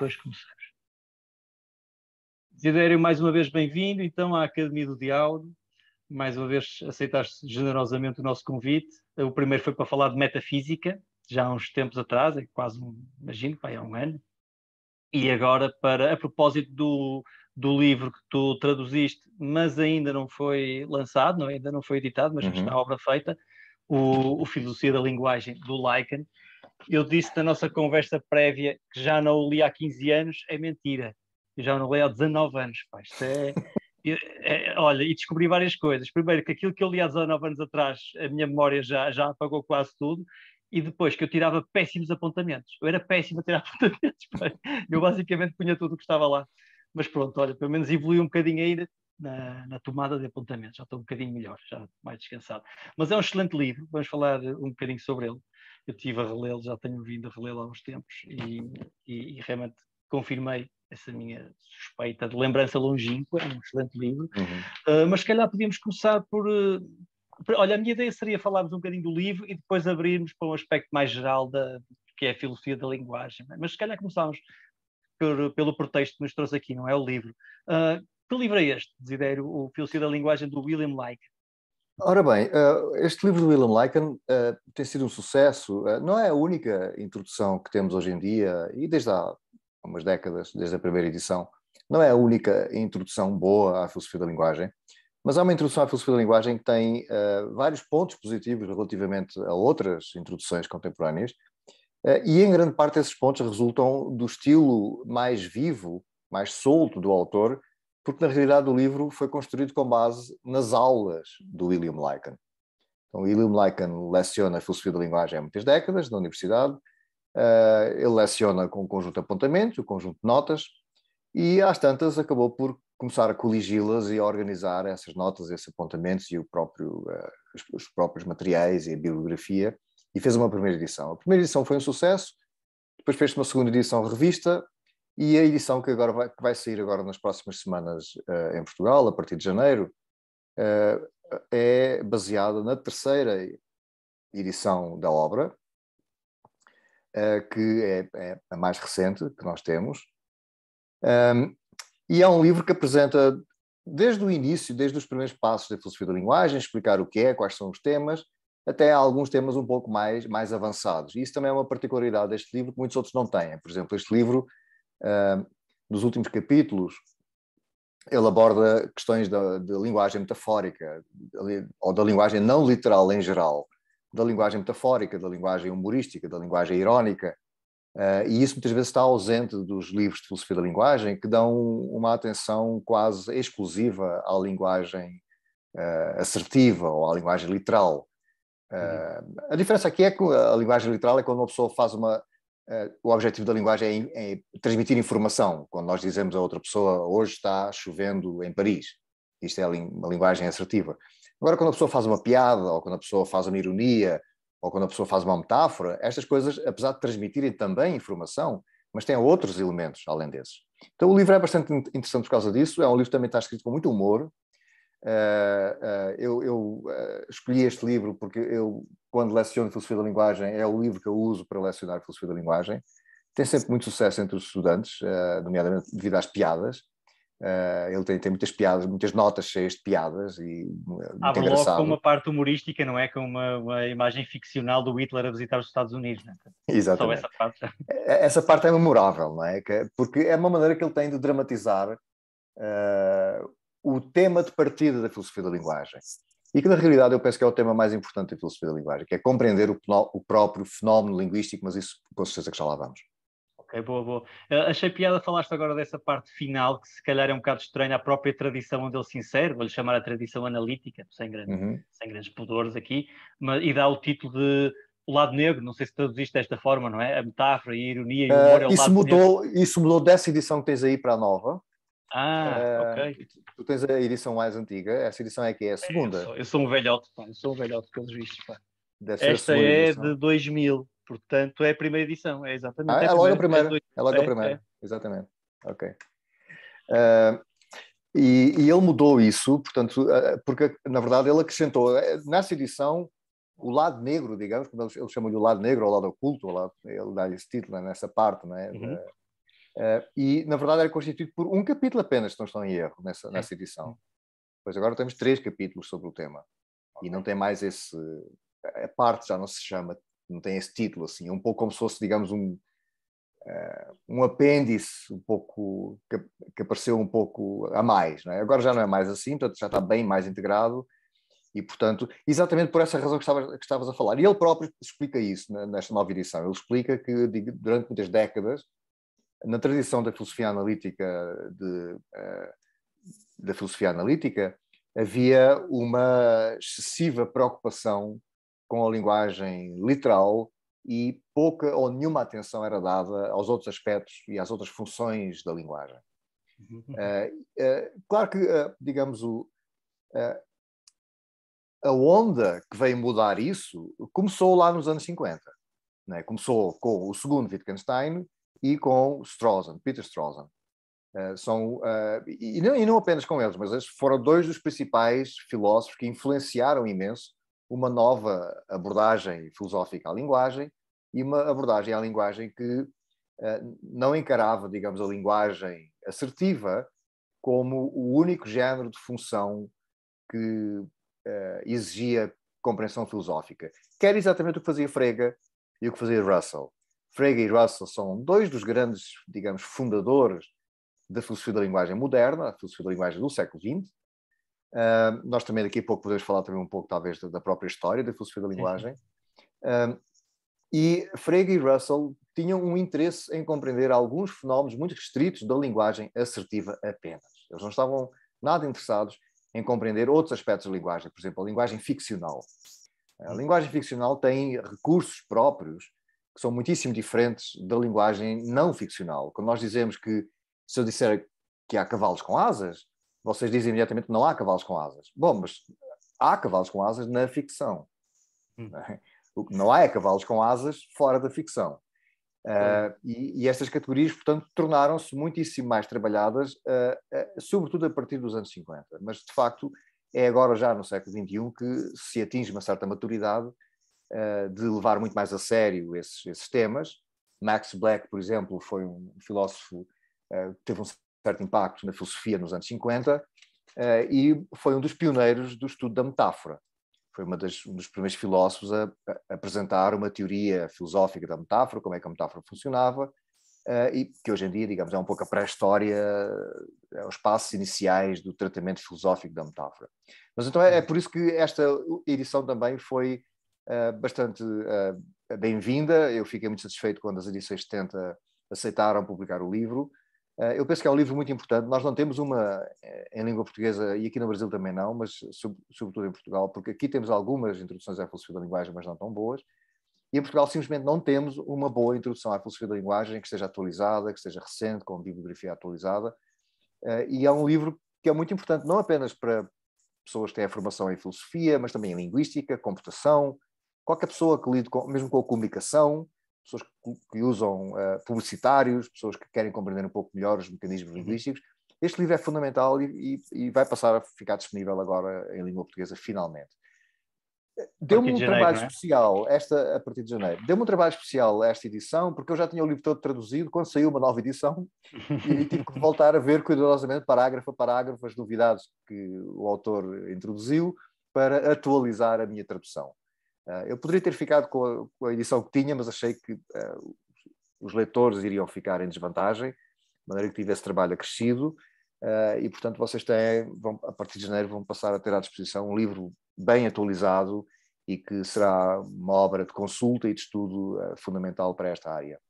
depois começamos. Desidério, mais uma vez bem-vindo então à Academia do Diálogo. Mais uma vez aceitaste generosamente o nosso convite. O primeiro foi para falar de metafísica, já há uns tempos atrás, é quase, imagino, vai há é um ano. E agora, para a propósito do, do livro que tu traduziste, mas ainda não foi lançado, não, é? ainda não foi editado, mas uhum. está a obra feita, o, o Filosofia da Linguagem, do Lycan, eu disse na nossa conversa prévia que já não o li há 15 anos, é mentira. Eu já não o li há 19 anos, pá. Isto é, é, olha, e descobri várias coisas. Primeiro, que aquilo que eu li há 19 anos atrás, a minha memória já, já apagou quase tudo. E depois que eu tirava péssimos apontamentos. Eu era péssimo a tirar apontamentos. Pá. Eu basicamente punha tudo o que estava lá. Mas pronto, olha, pelo menos evoluiu um bocadinho ainda. Na, na, tomada de apontamentos. Já estou um bocadinho melhor, já mais descansado. Mas é um excelente livro, vamos falar um bocadinho sobre ele eu estive a relê-lo, já tenho vindo a relê-lo há uns tempos e, e, e, realmente confirmei essa minha suspeita de lembrança longínqua, um excelente livro. Uhum. Uh, mas se calhar podíamos começar por. Uh, por, olha, a minha ideia seria falarmos um bocadinho do livro e depois abrirmos para um aspecto mais geral da que é a filosofia da linguagem. Né? Mas se calhar começámos por, pelo pretexto que nos trouxe aqui, não é o livro. Uh, que livro é este, desidero O Filosofia da Linguagem, do William Lyke. Ora bem, eh, este livro do William Lycan eh, tem sido um sucesso, eh, não é a única introdução que temos hoje em dia, e desde há umas décadas, desde a primeira edição, não é a única introdução boa à filosofia da linguagem, mas há uma introdução à filosofia da linguagem que tem vários pontos positivos relativamente a outras introduções contemporâneas, e em grande parte esses pontos resultam do estilo mais vivo, mais solto do autor, porque na realidade o livro foi construído com base nas aulas do William Lycan. Então, William Lycan leciona a filosofia da linguagem há muitas décadas na universidade, uh, ele leciona com um conjunto de apontamentos, um conjunto de notas, e às tantas acabou por começar a coligi-las e a organizar essas notas, esses apontamentos e próprio, uh, os, os, próprios materiais e a bibliografia, e fez uma primeira edição. A primeira edição foi um sucesso, depois fez uma segunda edição revista, e a edição que agora vai, que vai sair agora nas próximas semanas uh, em Portugal, a partir de janeiro, uh, é baseada na terceira edição da obra, uh, que é, é, a mais recente que nós temos. Um, ehm, e é um livro que apresenta, desde o início, desde os primeiros passos da filosofia da linguagem, explicar o que é, quais são os temas, até alguns temas um pouco mais, mais avançados. E isso também é uma particularidade deste livro que muitos outros não têm. Por exemplo, este livro nos últimos capítulos, ele aborda questões da, de linguagem metafórica, ou da linguagem não literal em geral, da linguagem metafórica, da linguagem humorística, da linguagem irónica, Uh, e isso muitas vezes está ausente dos livros de filosofia da linguagem, que dão uma atenção quase exclusiva à linguagem uh, assertiva ou à linguagem literal. Uh, A diferença aqui é que a linguagem literal é quando uma pessoa faz uma o objetivo da linguagem é, é, transmitir informação. Quando nós dizemos a outra pessoa, hoje está chovendo em Paris, isto é uma linguagem assertiva. Agora, quando a pessoa faz uma piada, ou quando a pessoa faz uma ironia, ou quando a pessoa faz uma metáfora, estas coisas, apesar de transmitirem também informação, mas têm outros elementos além desses. Então, o livro é bastante interessante por causa disso. É um livro que também está escrito com muito humor. Eh, eh, eu, eu eh, escolhi este livro porque eu quando leciono filosofia da linguagem, é o livro que eu uso para lecionar filosofia da linguagem. Tem sempre muito sucesso entre os estudantes, eh, nomeadamente devido às piadas. Eh, ele tem, tem muitas piadas, muitas notas cheias de piadas e eh, Abre logo com uma parte humorística, não é? Com uma, uma, imagem ficcional do Hitler a visitar os Estados Unidos, não é? Exatamente. Só essa parte. Essa parte é memorável, não é? Porque é uma maneira que ele tem de dramatizar uh, o tema de partida da filosofia da linguagem e que na realidade eu penso que é o tema mais importante da filosofia da linguagem, que é compreender o, o próprio fenómeno linguístico, mas isso com certeza que já lá vamos. Ok, boa, boa. Uh, achei piada, falaste agora dessa parte final, que se calhar é um bocado estranha à própria tradição onde ele se insere, vou-lhe chamar a tradição analítica, sem, grande, uhum. sem grandes pudores aqui, mas, e dá o título de o lado negro, não sei se traduziste desta forma, não é? A metáfora e a ironia e o humor uh, é o eh, isso lado mudou, negro. Isso mudou dessa edição que tens aí para a nova, ah, uh, ok. Tu, tu, tens a edição mais antiga, essa edição é que é a é, segunda. Eu sou, eu sou um velhote, pá, eu sou um velhote, pelos vistos, pá. Deve Esta é edição. de 2000, portanto é a primeira edição, é exatamente. Ah, é, é logo a primeira, é, é logo a é, primeira, é, exatamente. Ok. Uh, e, e, ele mudou isso, portanto, ah, porque na verdade ele acrescentou, eh, nessa edição, o lado negro, digamos, como eles, chamam-lhe o lado negro, o lado oculto, o lado, ele dá-lhe esse título né, nessa parte, não é? Uhum. Uh, e, na verdade, era constituído por um capítulo apenas, se não estou em erro, nessa, nessa edição. Pois agora temos três capítulos sobre o tema. E não tem mais esse. A parte já não se chama, não tem esse título, assim. É um pouco como se fosse, digamos, um, uh, um apêndice um pouco. Que, que, apareceu um pouco a mais, é? Agora já não é mais assim, portanto já está bem mais integrado. E, portanto, exatamente por essa razão que estavas, que estavas a falar. E ele próprio explica isso né, nesta nova edição. Ele explica que durante muitas décadas na tradição da filosofia analítica de, eh, da filosofia analítica havia uma excessiva preocupação com a linguagem literal e pouca ou nenhuma atenção era dada aos outros aspectos e às outras funções da linguagem. Uhum. Eh, eh, claro que, digamos, o, a onda que veio mudar isso começou lá nos anos 50. Né? Começou com o segundo Wittgenstein, e com Strozan, Peter Strozan. Uh, eh, são, uh, e, não, e, não, apenas com eles, mas eles foram dois dos principais filósofos que influenciaram imenso uma nova abordagem filosófica à linguagem e uma abordagem à linguagem que uh, não encarava, digamos, a linguagem assertiva como o único género de função que exigia compreensão filosófica, que era exatamente o que fazia Frege e o que fazia Russell. Frege e Russell são dois dos grandes, digamos, fundadores da filosofia da linguagem moderna, a filosofia da linguagem do século XX. Uh, nós também daqui a pouco podemos falar também um pouco, talvez, da, da própria história da filosofia da linguagem. Uh, e Frege e Russell tinham um interesse em compreender alguns fenómenos muito restritos da linguagem assertiva apenas. Eles não estavam nada interessados em compreender outros aspectos da linguagem, por exemplo, a linguagem ficcional. A uhum. linguagem ficcional tem recursos próprios que são muitíssimo diferentes da linguagem não ficcional. Quando nós dizemos que, se eu disser que há cavalos com asas, vocês dizem imediatamente que não há cavalos com asas. Bom, mas há cavalos com asas na ficção. Hum. É? O que não há é cavalos com asas fora da ficção. Uh, e, e, estas categorias, portanto, tornaram-se muitíssimo mais trabalhadas, uh, uh, sobretudo a partir dos anos 50. Mas, de facto, é agora já no século XXI que se atinge uma certa maturidade eh, de levar muito mais a sério esses, esses temas. Max Black, por exemplo, foi um filósofo eh, que teve um certo impacto na filosofia nos anos 50 eh, e foi um dos pioneiros do estudo da metáfora. Foi das, um dos primeiros filósofos a, a, apresentar uma teoria filosófica da metáfora, como é que a metáfora funcionava, e que hoje em dia, digamos, é um pouco a pré-história, é os passos iniciais do tratamento filosófico da metáfora. Mas então é, é por isso que esta edição também foi eh, bastante eh, bem-vinda. Eu fiquei muito satisfeito quando as edições 70 aceitaram publicar o livro. Eh, eu penso que é um livro muito importante. Nós não temos uma em língua portuguesa, e aqui no Brasil também não, mas sobretudo em Portugal, porque aqui temos algumas introduções à filosofia da linguagem, mas não tão boas. E em Portugal simplesmente não temos uma boa introdução à filosofia da linguagem que esteja atualizada, que esteja recente, com bibliografia atualizada. E é um livro que é muito importante, não apenas para pessoas que têm a formação em filosofia, mas também em linguística, computação, qualquer pessoa que lide com, mesmo com a comunicação, pessoas que, que usam uh, publicitários, pessoas que querem compreender um pouco melhor os mecanismos uhum. linguísticos, este livro é fundamental e, e, e vai passar a ficar disponível agora em língua portuguesa, finalmente. Eh, deu-me um de trabalho é? especial, esta a partir de janeiro, deu-me um trabalho especial esta edição, porque eu já tinha o livro todo traduzido quando saiu uma nova edição e tive que voltar a ver cuidadosamente, parágrafo a parágrafo, as novidades que o autor introduziu para atualizar a minha tradução. Ah, eu poderia ter ficado com a, com a, edição que tinha, mas achei que uh, os leitores iriam ficar em desvantagem, de maneira que tivesse trabalho acrescido, uh, e portanto vocês têm, vão, a partir de janeiro vão passar a ter à disposição um livro bem atualizado e que será uma obra de consulta e de estudo uh, fundamental para esta área.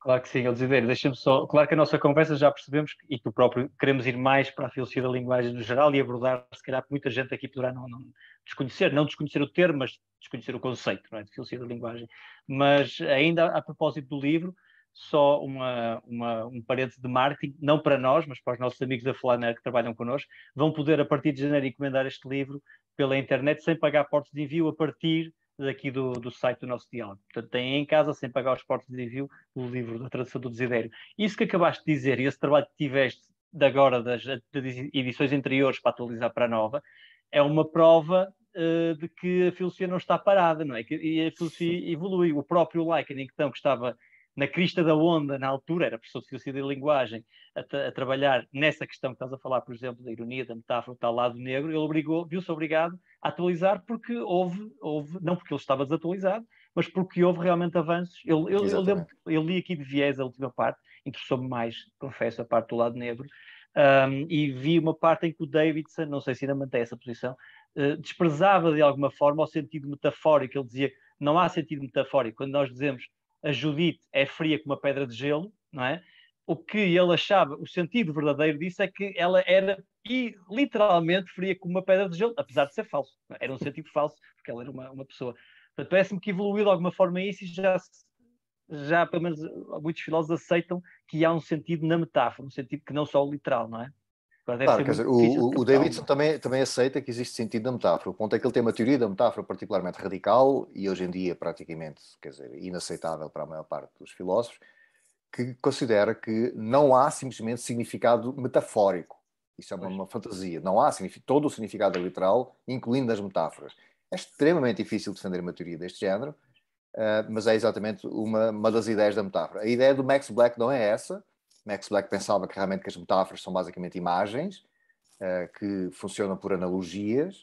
Claro que sim, Elisideiro, deixa-me só. Claro que a nossa conversa já percebemos que, e tu próprio queremos ir mais para a filosofia da linguagem no geral e abordar, se calhar, muita gente aqui poderá não, não desconhecer, não desconhecer o termo, mas desconhecer o conceito não é? de filosofia da linguagem. Mas ainda a propósito do livro, só uma, uma, um parente de marketing, não para nós, mas para os nossos amigos da Flaner que trabalham connosco, vão poder a partir de janeiro encomendar este livro pela internet sem pagar portos de envio a partir daqui do, do site do nosso diálogo. Portanto, têm em casa, sem pagar os portos de envio, o livro da tradução do Desidério. Isso que acabaste de dizer e esse trabalho que tiveste de agora, das, das edições anteriores para atualizar para a nova, é uma prova uh, de que a filosofia não está parada, não é? Que, e a filosofia evolui. O próprio Leibniz, então, que estava na crista da onda na altura, era professor de filosofia e linguagem, a, a, trabalhar nessa questão que estás a falar, por exemplo, da ironia, da metáfora, do tal lado negro, ele obrigou, viu-se obrigado a atualizar porque houve, houve, não porque ele estava desatualizado, mas porque houve realmente avanços. Eu, eu, eu, lembro, eu li aqui de viés a última parte, interessou-me mais, confesso, a parte do lado negro, um, e vi uma parte em que o Davidson, não sei se ainda mantém essa posição, eh, desprezava de alguma forma o sentido metafórico. Ele dizia não há sentido metafórico. Quando nós dizemos a Judite é fria como uma pedra de gelo, não é? O que ele achava, o sentido verdadeiro disso é que ela era e literalmente fria como uma pedra de gelo, apesar de ser falso. Era um sentido falso, porque ela era uma, uma pessoa. Portanto, parece-me que evoluiu de alguma forma isso e já, já, pelo menos, muitos filósofos aceitam que há um sentido na metáfora, um sentido que não só o literal, não é? Claro, dizer, o, o Davidson também, também aceita que existe sentido da metáfora. O ponto é que ele tem uma teoria da metáfora particularmente radical e hoje em dia praticamente quer dizer, inaceitável para a maior parte dos filósofos, que considera que não há simplesmente significado metafórico. Isso é uma, uma fantasia. Não há todo o significado é literal, incluindo as metáforas. É extremamente difícil defender uma teoria deste género, uh, mas é exatamente uma, uma das ideias da metáfora. A ideia do Max Black não é essa Max é Black pensava que realmente que as metáforas são basicamente imagens uh, que funcionam por analogias,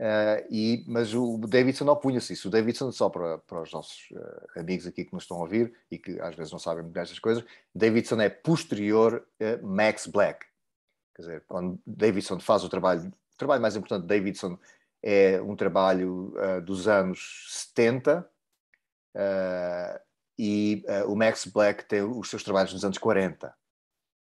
uh, e, mas o Davidson opunha-se isso. O Davidson, só para, para os nossos uh, amigos aqui que nos estão a ouvir e que às vezes não sabem muito destas coisas, Davidson é posterior a Max Black. Quer dizer, quando Davidson faz o trabalho, o trabalho mais importante de Davidson é um trabalho dos anos 70. Uh, e uh, o Max Black tem os seus trabalhos nos anos 40. Uh,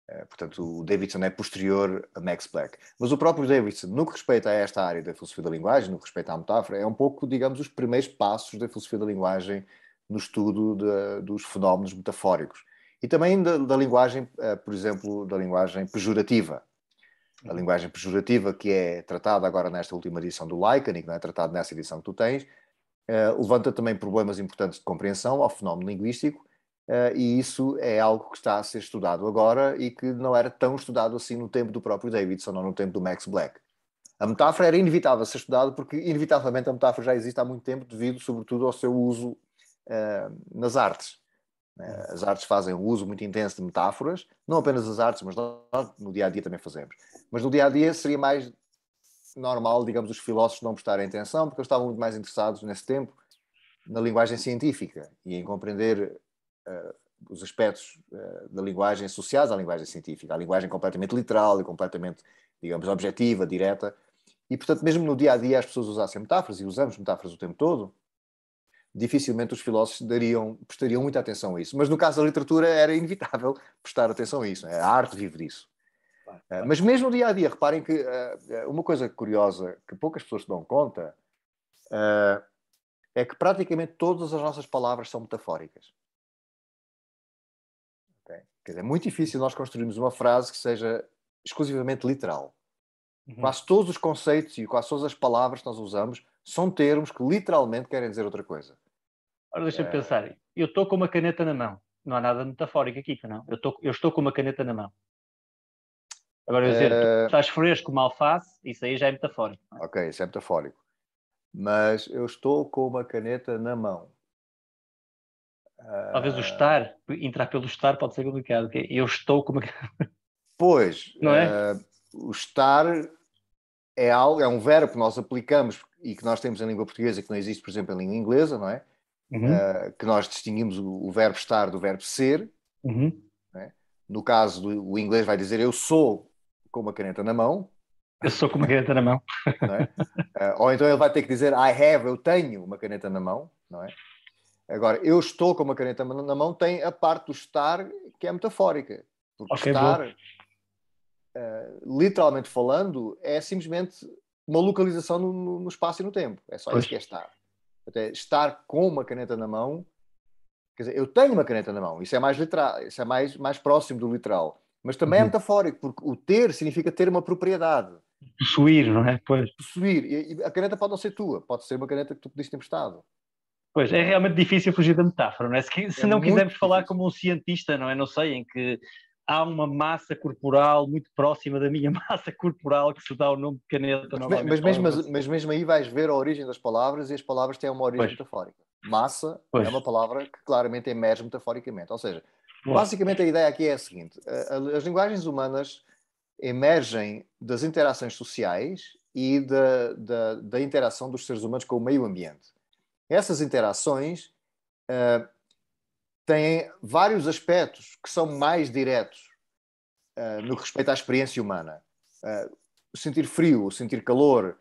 eh, portanto, o Davidson é posterior a Max Black. Mas o próprio Davidson, no que respeita a esta área da filosofia da linguagem, no que respeita à metáfora, é um pouco, digamos, os primeiros passos da filosofia da linguagem no estudo de, dos fenómenos metafóricos. E também da, da linguagem, uh, por exemplo, da linguagem pejorativa. A linguagem pejorativa que é tratada agora nesta última edição do que não é tratada nessa edição que tu tens, eh, levanta também problemas importantes de compreensão ao fenómeno linguístico, eh, e isso é algo que está a ser estudado agora e que não era tão estudado assim no tempo do próprio Davidson ou no tempo do Max Black. A metáfora era inevitável ser estudada porque, inevitavelmente, a metáfora já existe há muito tempo devido, sobretudo, ao seu uso eh, nas artes. As artes fazem um uso muito intenso de metáforas, não apenas as artes, mas nós no dia a dia também fazemos. Mas no dia a dia seria mais normal, digamos, os filósofos não prestarem atenção, porque eles estavam muito mais interessados nesse tempo na linguagem científica e em compreender uh, os aspectos uh, da linguagem associados à linguagem científica, à linguagem completamente literal e completamente, digamos, objetiva, direta. E, portanto, mesmo no dia a dia as pessoas usassem metáforas e usamos metáforas o tempo todo, dificilmente os filósofos dariam, prestariam muita atenção a isso. Mas no caso da literatura era inevitável prestar atenção a isso. A arte vive disso. Eh, mas mesmo no dia a dia, reparem que eh, eh, uma coisa curiosa que poucas pessoas se dão conta é que praticamente todas as nossas palavras são metafóricas. Okay? Dizer, é muito difícil nós construirmos uma frase que seja exclusivamente literal. Uhum. Quase todos os conceitos e quase todas as palavras que nós usamos são termos que literalmente querem dizer outra coisa. Ora, deixa-me é... pensar. Eu estou com uma caneta na mão. Não há nada metafórico aqui, não? Eu, tô, eu estou com uma caneta na mão. Agora, eu dizer, uh... estás fresco como alface, isso aí já é metafórico. É? Ok, isso é metafórico. Mas eu estou com uma caneta na mão. Talvez o estar, entrar pelo estar pode ser complicado. Eu estou com uma Pois, não é? Uh, o estar é algo, é um verbo que nós aplicamos e que nós temos em língua portuguesa que não existe, por exemplo, em língua inglesa, não é? Uhum. Uh, que nós distinguimos o, o, verbo estar do verbo ser. Uhum. É? No caso do inglês vai dizer eu sou com uma caneta na mão. Eu sou com uma caneta na mão. É? Eh, ou então ele vai ter que dizer I have, eu tenho uma caneta na mão, não é? Agora, eu estou com uma caneta na mão tem a parte do estar que é metafórica. Porque okay, estar, uh, literalmente falando, é simplesmente uma localização no, no, espaço e no tempo. É só pois. isso que é estar. Até estar com uma caneta na mão, quer dizer, eu tenho uma caneta na mão, isso é mais literal, isso é mais, mais próximo do literal. Mas também é uhum. é metafórico, porque o ter significa ter uma propriedade. Possuir, não é? Pois. Possuir. E a caneta pode não ser tua, pode ser uma caneta que tu pediste emprestado. Pois, é realmente difícil fugir da metáfora, não é? Se, se é não quisermos difícil. falar como um cientista, não é? Não sei, em que há uma massa corporal muito próxima da minha massa corporal que se dá o nome de caneta. Mas, mas, mesmo, mas mesmo aí vais ver a origem das palavras e as palavras têm uma origem pois. metafórica. Massa é pois. é uma palavra que claramente emerge metaforicamente. Ou seja, Bom. Basicamente, a ideia aqui é a seguinte: as linguagens humanas emergem das interações sociais e da, da, da interação dos seres humanos com o meio ambiente. Essas interações uh, têm vários aspectos que são mais diretos uh, no que respeita à experiência humana. Uh, eh, o sentir frio, o sentir calor,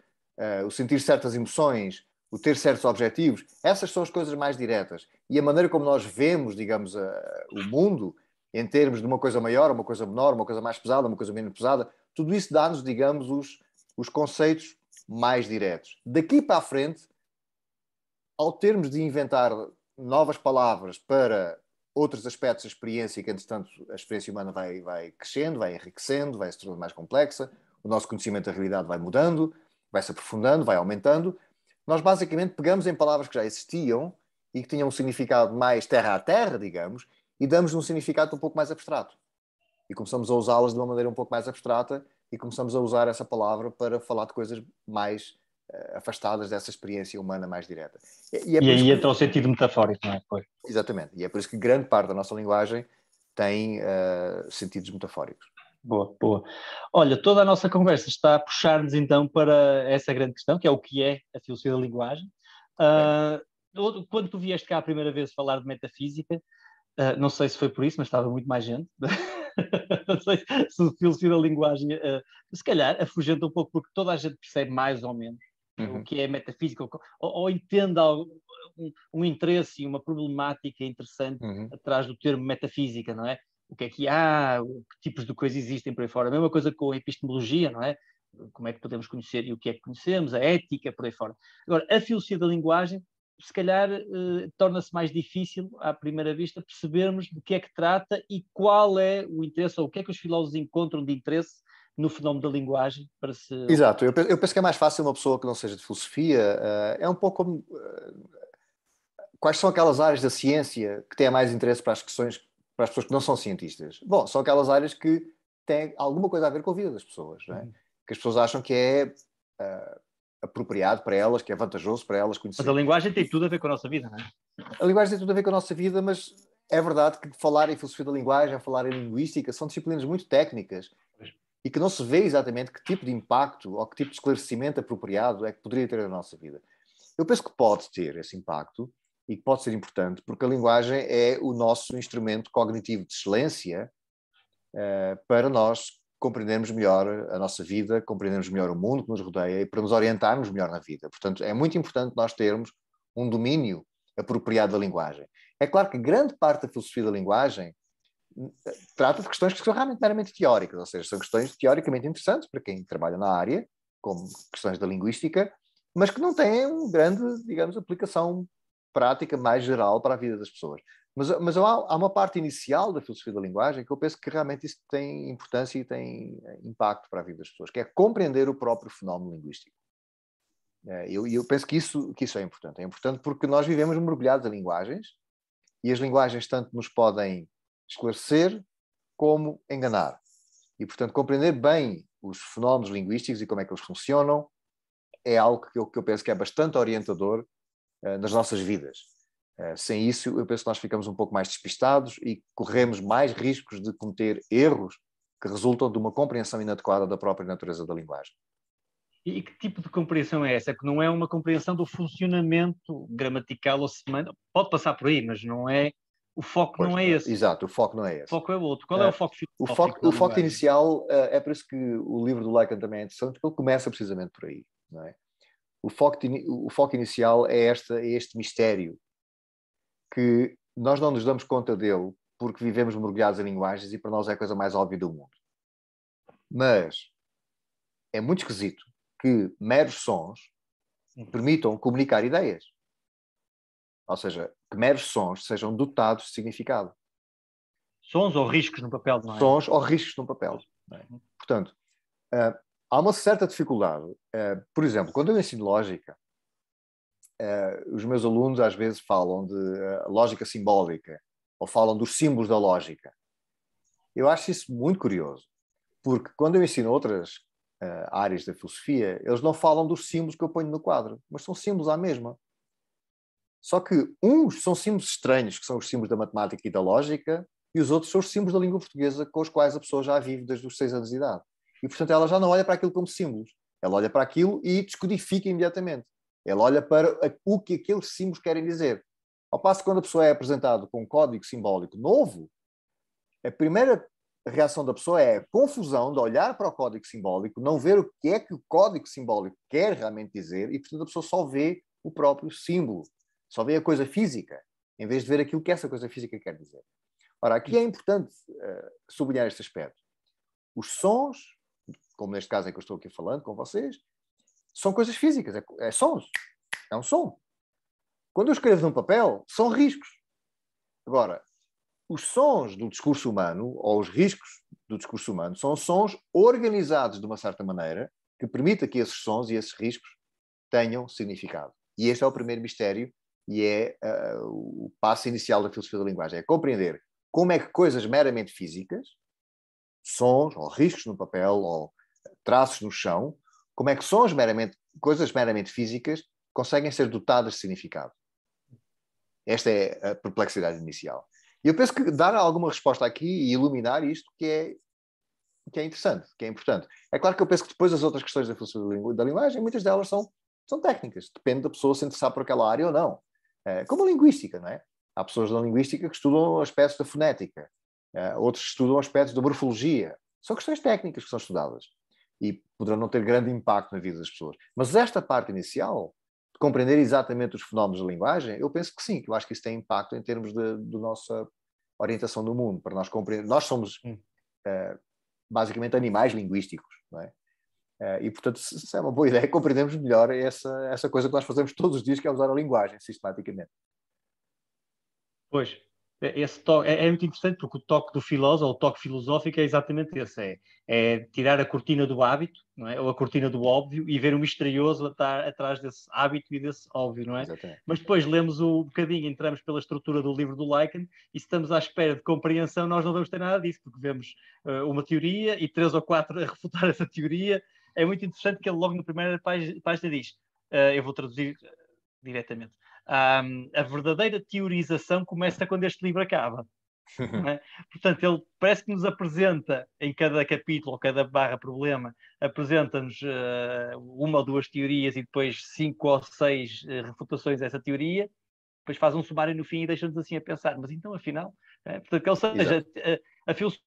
o sentir certas emoções, o ter certos objetivos, essas são as coisas mais diretas. E a maneira como nós vemos, digamos, a, eh, o mundo, em termos de uma coisa maior, uma coisa menor, uma coisa mais pesada, uma coisa menos pesada, tudo isso dá-nos, digamos, os, os conceitos mais diretos. Daqui para a frente, ao termos de inventar novas palavras para outros aspectos da experiência, que entretanto a experiência humana vai, vai crescendo, vai enriquecendo, vai se tornando mais complexa, o nosso conhecimento da realidade vai mudando, vai se aprofundando, vai aumentando, nós basicamente pegamos em palavras que já existiam e que tinham um significado mais terra a terra, digamos, e damos um significado um pouco mais abstrato. E começamos a usá-las de uma maneira um pouco mais abstrata e começamos a usar essa palavra para falar de coisas mais uh, afastadas dessa experiência humana mais direta. E, e, é e aí que... entra o sentido metafórico, não é? Pois. Exatamente. E é por isso que grande parte da nossa linguagem tem uh, sentidos metafóricos. Boa, boa. Olha, toda a nossa conversa está a puxar-nos então para essa grande questão, que é o que é a filosofia da linguagem. Uh, quando tu vieste cá a primeira vez falar de metafísica, uh, não sei se foi por isso, mas estava muito mais gente. não sei se a filosofia da linguagem, uh, se calhar, afugenta um pouco, porque toda a gente percebe mais ou menos uhum. o que é metafísica, ou, ou entenda um, um, interesse e uma problemática interessante uhum. atrás do termo metafísica, não é? o que é que há, que tipos de coisas existem por aí fora. A mesma coisa com a epistemologia, não é? Como é que podemos conhecer e o que é que conhecemos, a ética, por aí fora. Agora, a filosofia da linguagem, se calhar, eh, torna-se mais difícil, à primeira vista, percebermos do que é que trata e qual é o interesse, ou o que é que os filósofos encontram de interesse no fenómeno da linguagem para se. Exato, eu, eu penso que é mais fácil uma pessoa que não seja de filosofia, uh, é um pouco como. Uh, eh, quais são aquelas áreas da ciência que têm mais interesse para as questões para as pessoas que não são cientistas? Bom, são aquelas áreas que têm alguma coisa a ver com a vida das pessoas, é? uhum. que as pessoas acham que é uh, apropriado para elas, que é vantajoso para elas conhecer. Mas a linguagem tem tudo a ver com a nossa vida, não é? A linguagem tem tudo a ver com a nossa vida, mas é verdade que falar em filosofia da linguagem, falar em linguística, são disciplinas muito técnicas e que não se vê exatamente que tipo de impacto ou que tipo de esclarecimento apropriado é que poderia ter na nossa vida. Eu penso que pode ter esse impacto, e que pode ser importante, porque a linguagem é o nosso instrumento cognitivo de excelência uh, para nós compreendermos melhor a nossa vida, compreendermos melhor o mundo que nos rodeia e para nos orientarmos melhor na vida. Portanto, é muito importante nós termos um domínio apropriado da linguagem. É claro que grande parte da filosofia da linguagem hum, trata de questões que são realmente meramente teóricas, ou seja, são questões teoricamente interessantes para quem trabalha na área, como questões da linguística, mas que não têm uma grande, digamos, aplicação prática mais geral para a vida das pessoas. Mas, mas há, há, uma parte inicial da filosofia da linguagem que eu penso que realmente isso tem importância e tem eh, impacto para a vida das pessoas, que é compreender o próprio fenómeno linguístico. Eh, eu, eu penso que isso, que isso é importante. É importante porque nós vivemos mergulhados em linguagens e as linguagens tanto nos podem esclarecer como enganar. E, portanto, compreender bem os fenómenos linguísticos e como é que eles funcionam é algo que eu, que eu penso que é bastante orientador eh, nas nossas vidas. Eh, sem isso, eu penso que nós ficamos um pouco mais despistados e corremos mais riscos de cometer erros que resultam de uma compreensão inadequada da própria natureza da linguagem. E que tipo de compreensão é essa? Que não é uma compreensão do funcionamento gramatical ou semântico. Pode passar por aí, mas não é. O foco pois, não é esse. Exato, o foco não é esse. O foco é outro. Qual é, é o foco O foco, o foco inicial é por isso que o livro do Lacan também é interessante, porque ele começa precisamente por aí. Não é? O foco, o foco inicial é, esta, é este mistério, que nós não nos damos conta dele porque vivemos mergulhados em linguagens e para nós é a coisa mais óbvia do mundo. Mas é muito esquisito que meros sons permitam comunicar ideias. Ou seja, que meros sons sejam dotados de significado. Sons ou riscos no papel, não é? Sons ou riscos no papel. É. Portanto, ah, há uma certa dificuldade. Eh, por exemplo, quando eu ensino lógica, eh, os meus alunos às vezes falam de eh, lógica simbólica ou falam dos símbolos da lógica. Eu acho isso muito curioso, porque quando eu ensino outras áreas da filosofia, eles não falam dos símbolos que eu ponho no quadro, mas são símbolos à mesma. Só que uns são símbolos estranhos, que são os símbolos da matemática e da lógica, e os outros são os símbolos da língua portuguesa com os quais a pessoa já vive desde os seis anos de idade e, portanto, ela já não olha para aquilo como símbolos. Ela olha para aquilo e descodifica imediatamente. Ela olha para o que aqueles símbolos querem dizer. Ao passo que quando a pessoa é apresentada com um código simbólico novo, a primeira reação da pessoa é confusão de olhar para o código simbólico, não ver o que é que o código simbólico quer realmente dizer, e portanto a pessoa só vê o próprio símbolo, só vê a coisa física, em vez de ver aquilo que essa coisa física quer dizer. Ora, aqui é importante uh, sublinhar este aspecto. Os sons como neste caso em que eu estou aqui falando com vocês, são coisas físicas, é, é sons, é um som. Quando eu escrevo num papel, são riscos. Agora, os sons do discurso humano, ou os riscos do discurso humano, são sons organizados de uma certa maneira que permita que esses sons e esses riscos tenham significado. E este é o primeiro mistério e é uh, o passo inicial da filosofia da linguagem, é compreender como é que coisas meramente físicas, sons ou riscos no papel ou traços no chão, como é que sons meramente, coisas meramente físicas, conseguem ser dotadas de significado. Esta é a perplexidade inicial. E eu penso que dar alguma resposta aqui e iluminar isto que é, que é interessante, que é importante. É claro que eu penso que depois as outras questões da filosofia da linguagem, muitas delas são, são técnicas. Depende da pessoa se interessar por aquela área ou não. Eh, como a linguística, não é? Há pessoas da linguística que estudam aspectos da fonética, eh, outros estudam aspectos da morfologia. São questões técnicas que são estudadas e poderão não ter grande impacto na vida das pessoas. Mas esta parte inicial, de compreender exatamente os fenómenos da linguagem, eu penso que sim, que eu acho que isso tem impacto em termos da nossa orientação do mundo, para nós compreender. Nós somos hum. uh, basicamente animais linguísticos, não é? Uh, e, portanto, se, se é uma boa ideia, compreendemos melhor essa, essa coisa que nós fazemos todos os dias, que é usar a linguagem, sistematicamente. Pois, é, esse toque, é, é, muito interessante porque o toque do filósofo, o toque filosófico é exatamente esse, é, é, tirar a cortina do hábito, não é? ou a cortina do óbvio e ver o misterioso atar, atrás desse hábito e desse óbvio, não é? Exatamente. Mas depois lemos o um bocadinho, entramos pela estrutura do livro do Lycan e se estamos à espera de compreensão nós não vamos ter nada disso, porque vemos uh, uma teoria e três ou quatro a refutar essa teoria. É muito interessante que ele logo na primeira página, página diz, uh, eu vou traduzir eh, diretamente, um, a verdadeira teorização começa quando este livro acaba. É? Portanto, ele parece que nos apresenta em cada capítulo, ou cada barra problema, apresenta-nos uh, uma ou duas teorias e depois cinco ou seis uh, refutações dessa teoria, depois faz um sumário no fim e deixa-nos assim a pensar, mas então afinal, é? portanto, ou seja, a, a, eh, a filosofia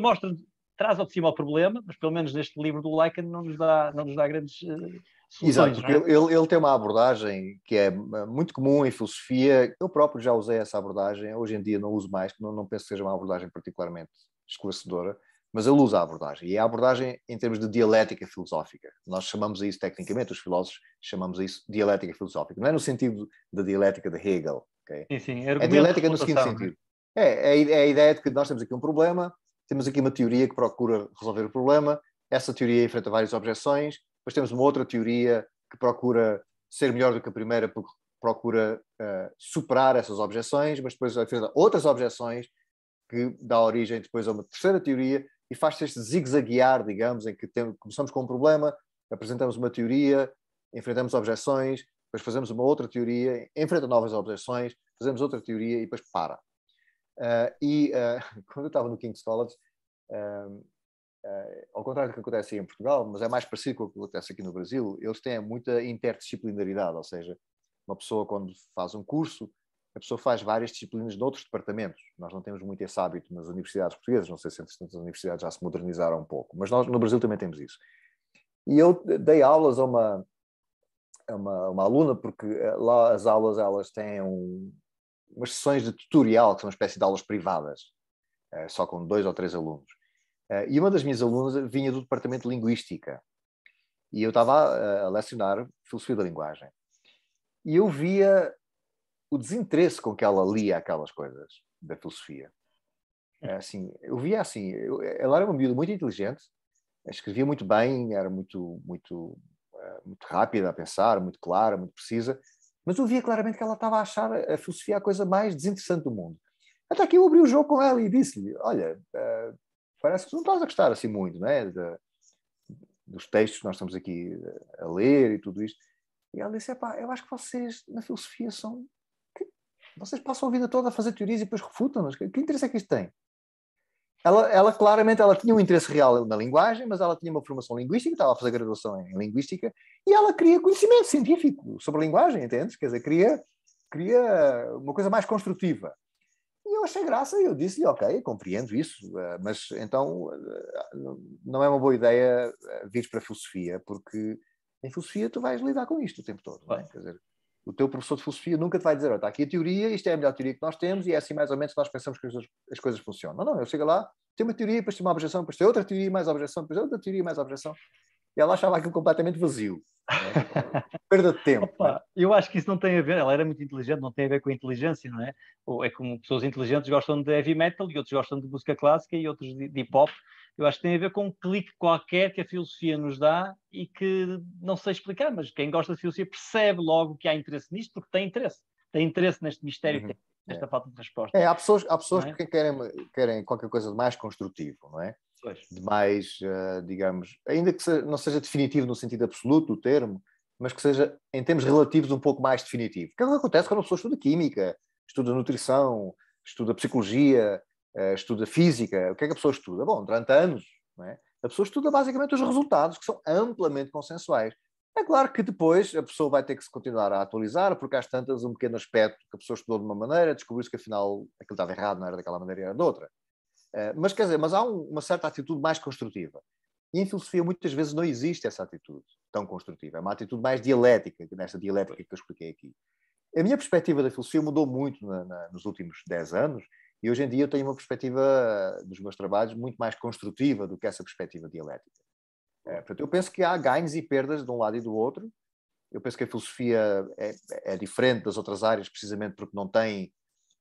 mostra traz ao de cima o problema, mas pelo menos neste livro do Lycan não nos dá, não nos dá grandes uh, soluções. Exato, é? porque é? ele, ele tem uma abordagem que é eh, muito comum em filosofia, eu próprio já usei essa abordagem, hoje em dia não uso mais, não, não penso que seja uma abordagem particularmente esclarecedora, mas ele usa a abordagem, e a abordagem em termos de dialética filosófica. Nós chamamos a isso tecnicamente, os filósofos chamamos a isso dialética filosófica. Não é no sentido da dialética de Hegel, okay? Sim, sim, é dialética no seguinte é? sentido. É, é, é, a ideia de que nós temos aqui um problema, temos aqui uma teoria que procura resolver o problema, essa teoria enfrenta várias objeções, depois temos uma outra teoria que procura ser melhor do que a primeira porque procura uh, superar essas objeções, mas depois enfrenta outras objeções que dá origem depois a uma terceira teoria e faz-se este zigue-zaguear, digamos, em que tem, começamos com um problema, apresentamos uma teoria, enfrentamos objeções, depois fazemos uma outra teoria, enfrenta novas objeções, fazemos outra teoria e depois para. Uh, e uh, quando eu estava no King's College, uh, ao contrário do que acontece aí em Portugal, mas é mais parecido com o que acontece aqui no Brasil, eles têm muita interdisciplinaridade, ou seja, uma pessoa quando faz um curso, a pessoa faz várias disciplinas de outros departamentos. Nós não temos muito esse hábito nas universidades portuguesas, não sei se as universidades já se modernizaram um pouco, mas nós no Brasil também temos isso. E eu dei aulas a uma, a uma, uma aluna, porque lá as aulas elas têm um, umas sessões de tutorial, que são uma espécie de aulas privadas, eh, só com dois ou três alunos. Eh, e uma das minhas alunas vinha do departamento de linguística. E eu estava a lecionar filosofia da linguagem. E eu via o desinteresse com que ela lia aquelas coisas da filosofia. Eh, assim, eu via assim, eu, ela era uma miúda muito inteligente, escrevia muito bem, era muito muito muito rápida a pensar, muito clara, muito precisa, mas eu via claramente que ela estava a achar a filosofia a coisa mais desinteressante do mundo. Até que eu abri o jogo com ela e disse-lhe: Olha, uh, parece que não estás a gostar assim muito, não é? De, dos textos que nós estamos aqui eh, a ler e tudo isto. E ela disse: Epá, eu acho que vocês na filosofia são. Vocês passam a vida toda a fazer teorias e depois refutam nos Que interesse é que isto tem? Ela, ela, claramente ela tinha um interesse real na linguagem, mas ela tinha uma formação linguística, estava a fazer graduação em, linguística, e ela queria conhecimento científico sobre a linguagem, entendes? Quer dizer, queria, queria uma coisa mais construtiva. E eu achei graça e eu disse-lhe, ok, compreendo isso, eh, mas então eh, não é uma boa ideia eh, vir para a filosofia, porque em filosofia tu vais lidar com isto o tempo todo, é? Quer dizer, o teu professor de filosofia nunca te vai dizer, está aqui a teoria, isto é a melhor teoria que nós temos e é assim mais ou menos que nós pensamos que as, as coisas funcionam. Não, não, eu chego lá, tenho uma teoria, depois tenho uma objeção, depois tenho outra teoria, mais objeção, depois outra teoria, mais objeção. E ela achava aquilo completamente vazio. Né? Perda de tempo. Opa, né? Eu acho que isso não tem a ver, ela era muito inteligente, não tem a ver com a inteligência, não é? Ou é como pessoas inteligentes gostam de heavy metal e outros gostam de música clássica e outros de, de hip hop eu acho que tem a ver com um clique qualquer que a filosofia nos dá e que não sei explicar, mas quem gosta de filosofia percebe logo que há interesse nisto, porque tem interesse. Tem interesse neste mistério, uhum. nesta é. falta de resposta. É, há pessoas, há pessoas é? que querem, querem qualquer coisa de mais construtivo, não é? Pois. De mais, eh, digamos, ainda que não seja definitivo no sentido absoluto do termo, mas que seja, em termos relativos, um pouco mais definitivo. Que é o que acontece quando a pessoa estuda química, estuda nutrição, estuda psicologia, eh, estuda física, o que é que a pessoa estuda? Bom, durante anos, é? a pessoa estuda basicamente os resultados, que são amplamente consensuais. É claro que depois a pessoa vai ter que se continuar a atualizar, porque às tantas um pequeno aspecto que a pessoa estudou de uma maneira, descobriu-se que afinal aquilo estava errado, não era daquela maneira, era de outra. Eh, mas quer dizer, mas há um, uma certa atitude mais construtiva. E em filosofia muitas vezes não existe essa atitude tão construtiva. É uma atitude mais dialética, nesta dialética que eu expliquei aqui. A minha perspectiva da filosofia mudou muito na, na, nos últimos 10 anos e hoje em dia eu tenho uma perspectiva eh, dos meus trabalhos muito mais construtiva do que essa perspectiva dialética. É, portanto, eu penso que há ganhos e perdas de um lado e do outro. Eu penso que a filosofia é, é diferente das outras áreas, precisamente porque não tem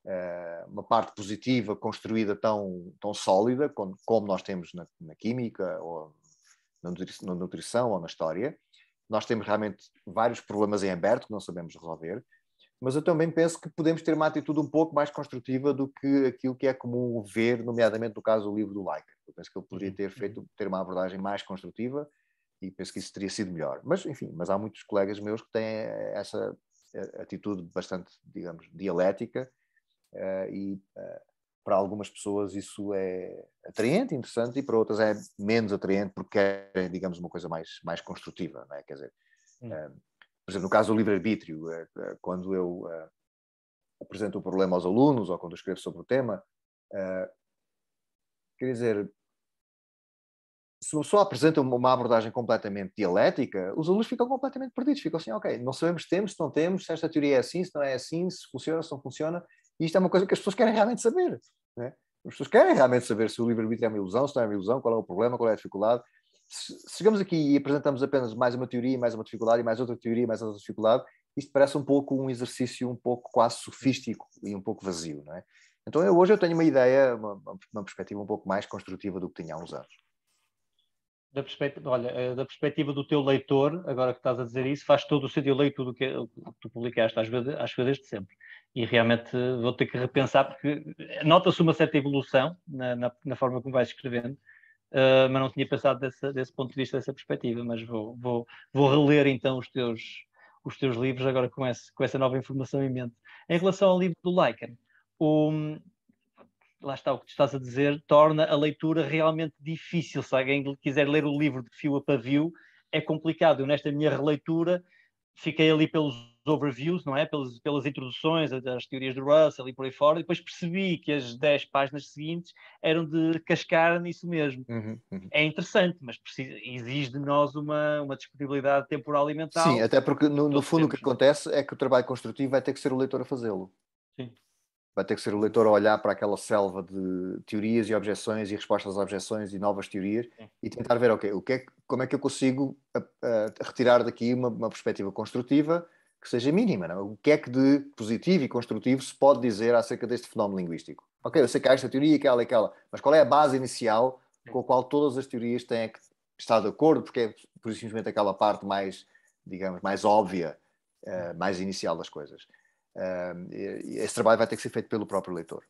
é, uma parte positiva construída tão, tão sólida como, como nós temos na, na química, ou na nutrição, na nutrição, ou na história. Nós temos realmente vários problemas em aberto que não sabemos resolver mas eu também penso que podemos ter uma atitude um pouco mais construtiva do que aquilo que é comum ver, nomeadamente no caso do livro do Leica. Eu penso que ele poderia uhum, ter uhum. feito ter uma abordagem mais construtiva e penso que isso teria sido melhor. Mas, enfim, mas há muitos colegas meus que têm essa eh, atitude bastante, digamos, dialética uh, e uh, para algumas pessoas isso é atraente, interessante, e para outras é menos atraente porque querem, é, digamos, uma coisa mais, mais construtiva, não é? Quer dizer, uh, por exemplo, no caso do livre-arbítrio, eh, eh, quando eu eh, apresento o problema aos alunos ou quando escrevo sobre o tema, quer dizer, se só apresenta uma abordagem completamente dialética, os alunos ficam completamente perdidos, ficam assim, ok, não sabemos se temos, se não temos, se esta teoria é assim, se não é assim, se funciona, se não funciona, e isto é uma coisa que as pessoas querem realmente saber, né? As pessoas querem realmente saber se o livre-arbítrio é uma ilusão, se não é uma ilusão, qual é o problema, qual é a dificuldade, chegamos aqui e apresentamos apenas mais uma teoria, mais uma dificuldade, mais outra teoria, mais outra dificuldade, isto parece um pouco um exercício um pouco quase sofístico e um pouco vazio, não é? Então eu, hoje eu tenho uma ideia, uma, uma perspectiva um pouco mais construtiva do que tinha há uns anos. Da perspectiva, olha, eh, da perspectiva do teu leitor, agora que estás a dizer isso, faz todo o sentido. Eu leio tudo o que, tu publicaste, às vezes, acho desde sempre. E realmente eh, vou ter que repensar, porque nota-se uma certa evolução na, na, na forma como vais escrevendo, uh, mas não tinha pensado desse ponto de vista, dessa perspectiva. Mas vou, vou, vou reler então os teus, os teus livros agora com, esse, com essa nova informação em mente. Em relação ao livro do Lycan, o, lá está o que tu estás a dizer, torna a leitura realmente difícil. Se alguém quiser ler o livro de fio a pavio, é complicado. Eu, nesta minha releitura, fiquei ali pelos overviews, não é? Pelas, pelas introduções das teorias do Russell e por aí fora, e depois percebi que as 10 páginas seguintes eram de cascar nisso mesmo. Uhum, uhum. É interessante, mas precisa, exige de nós uma, uma disponibilidade temporal e mental. Sim, até porque no, no fundo o que acontece é que o trabalho construtivo vai ter que ser o leitor a fazê-lo. Sim vai ter que ser o leitor a olhar para aquela selva de teorias e objeções e respostas às objeções e novas teorias Sim. e tentar ver, o que é, como é que eu consigo a, eh, a eh, retirar daqui uma, uma, perspectiva construtiva que seja mínima, não? É? o que é que de positivo e construtivo se pode dizer acerca deste fenómeno linguístico? Ok, eu sei que há esta teoria, aquela e aquela, mas qual é a base inicial com a qual todas as teorias têm que estar de acordo, porque é por simplesmente aquela parte mais, digamos, mais óbvia, uh, mais inicial das coisas esse trabalho vai ter que ser feito pelo próprio leitor.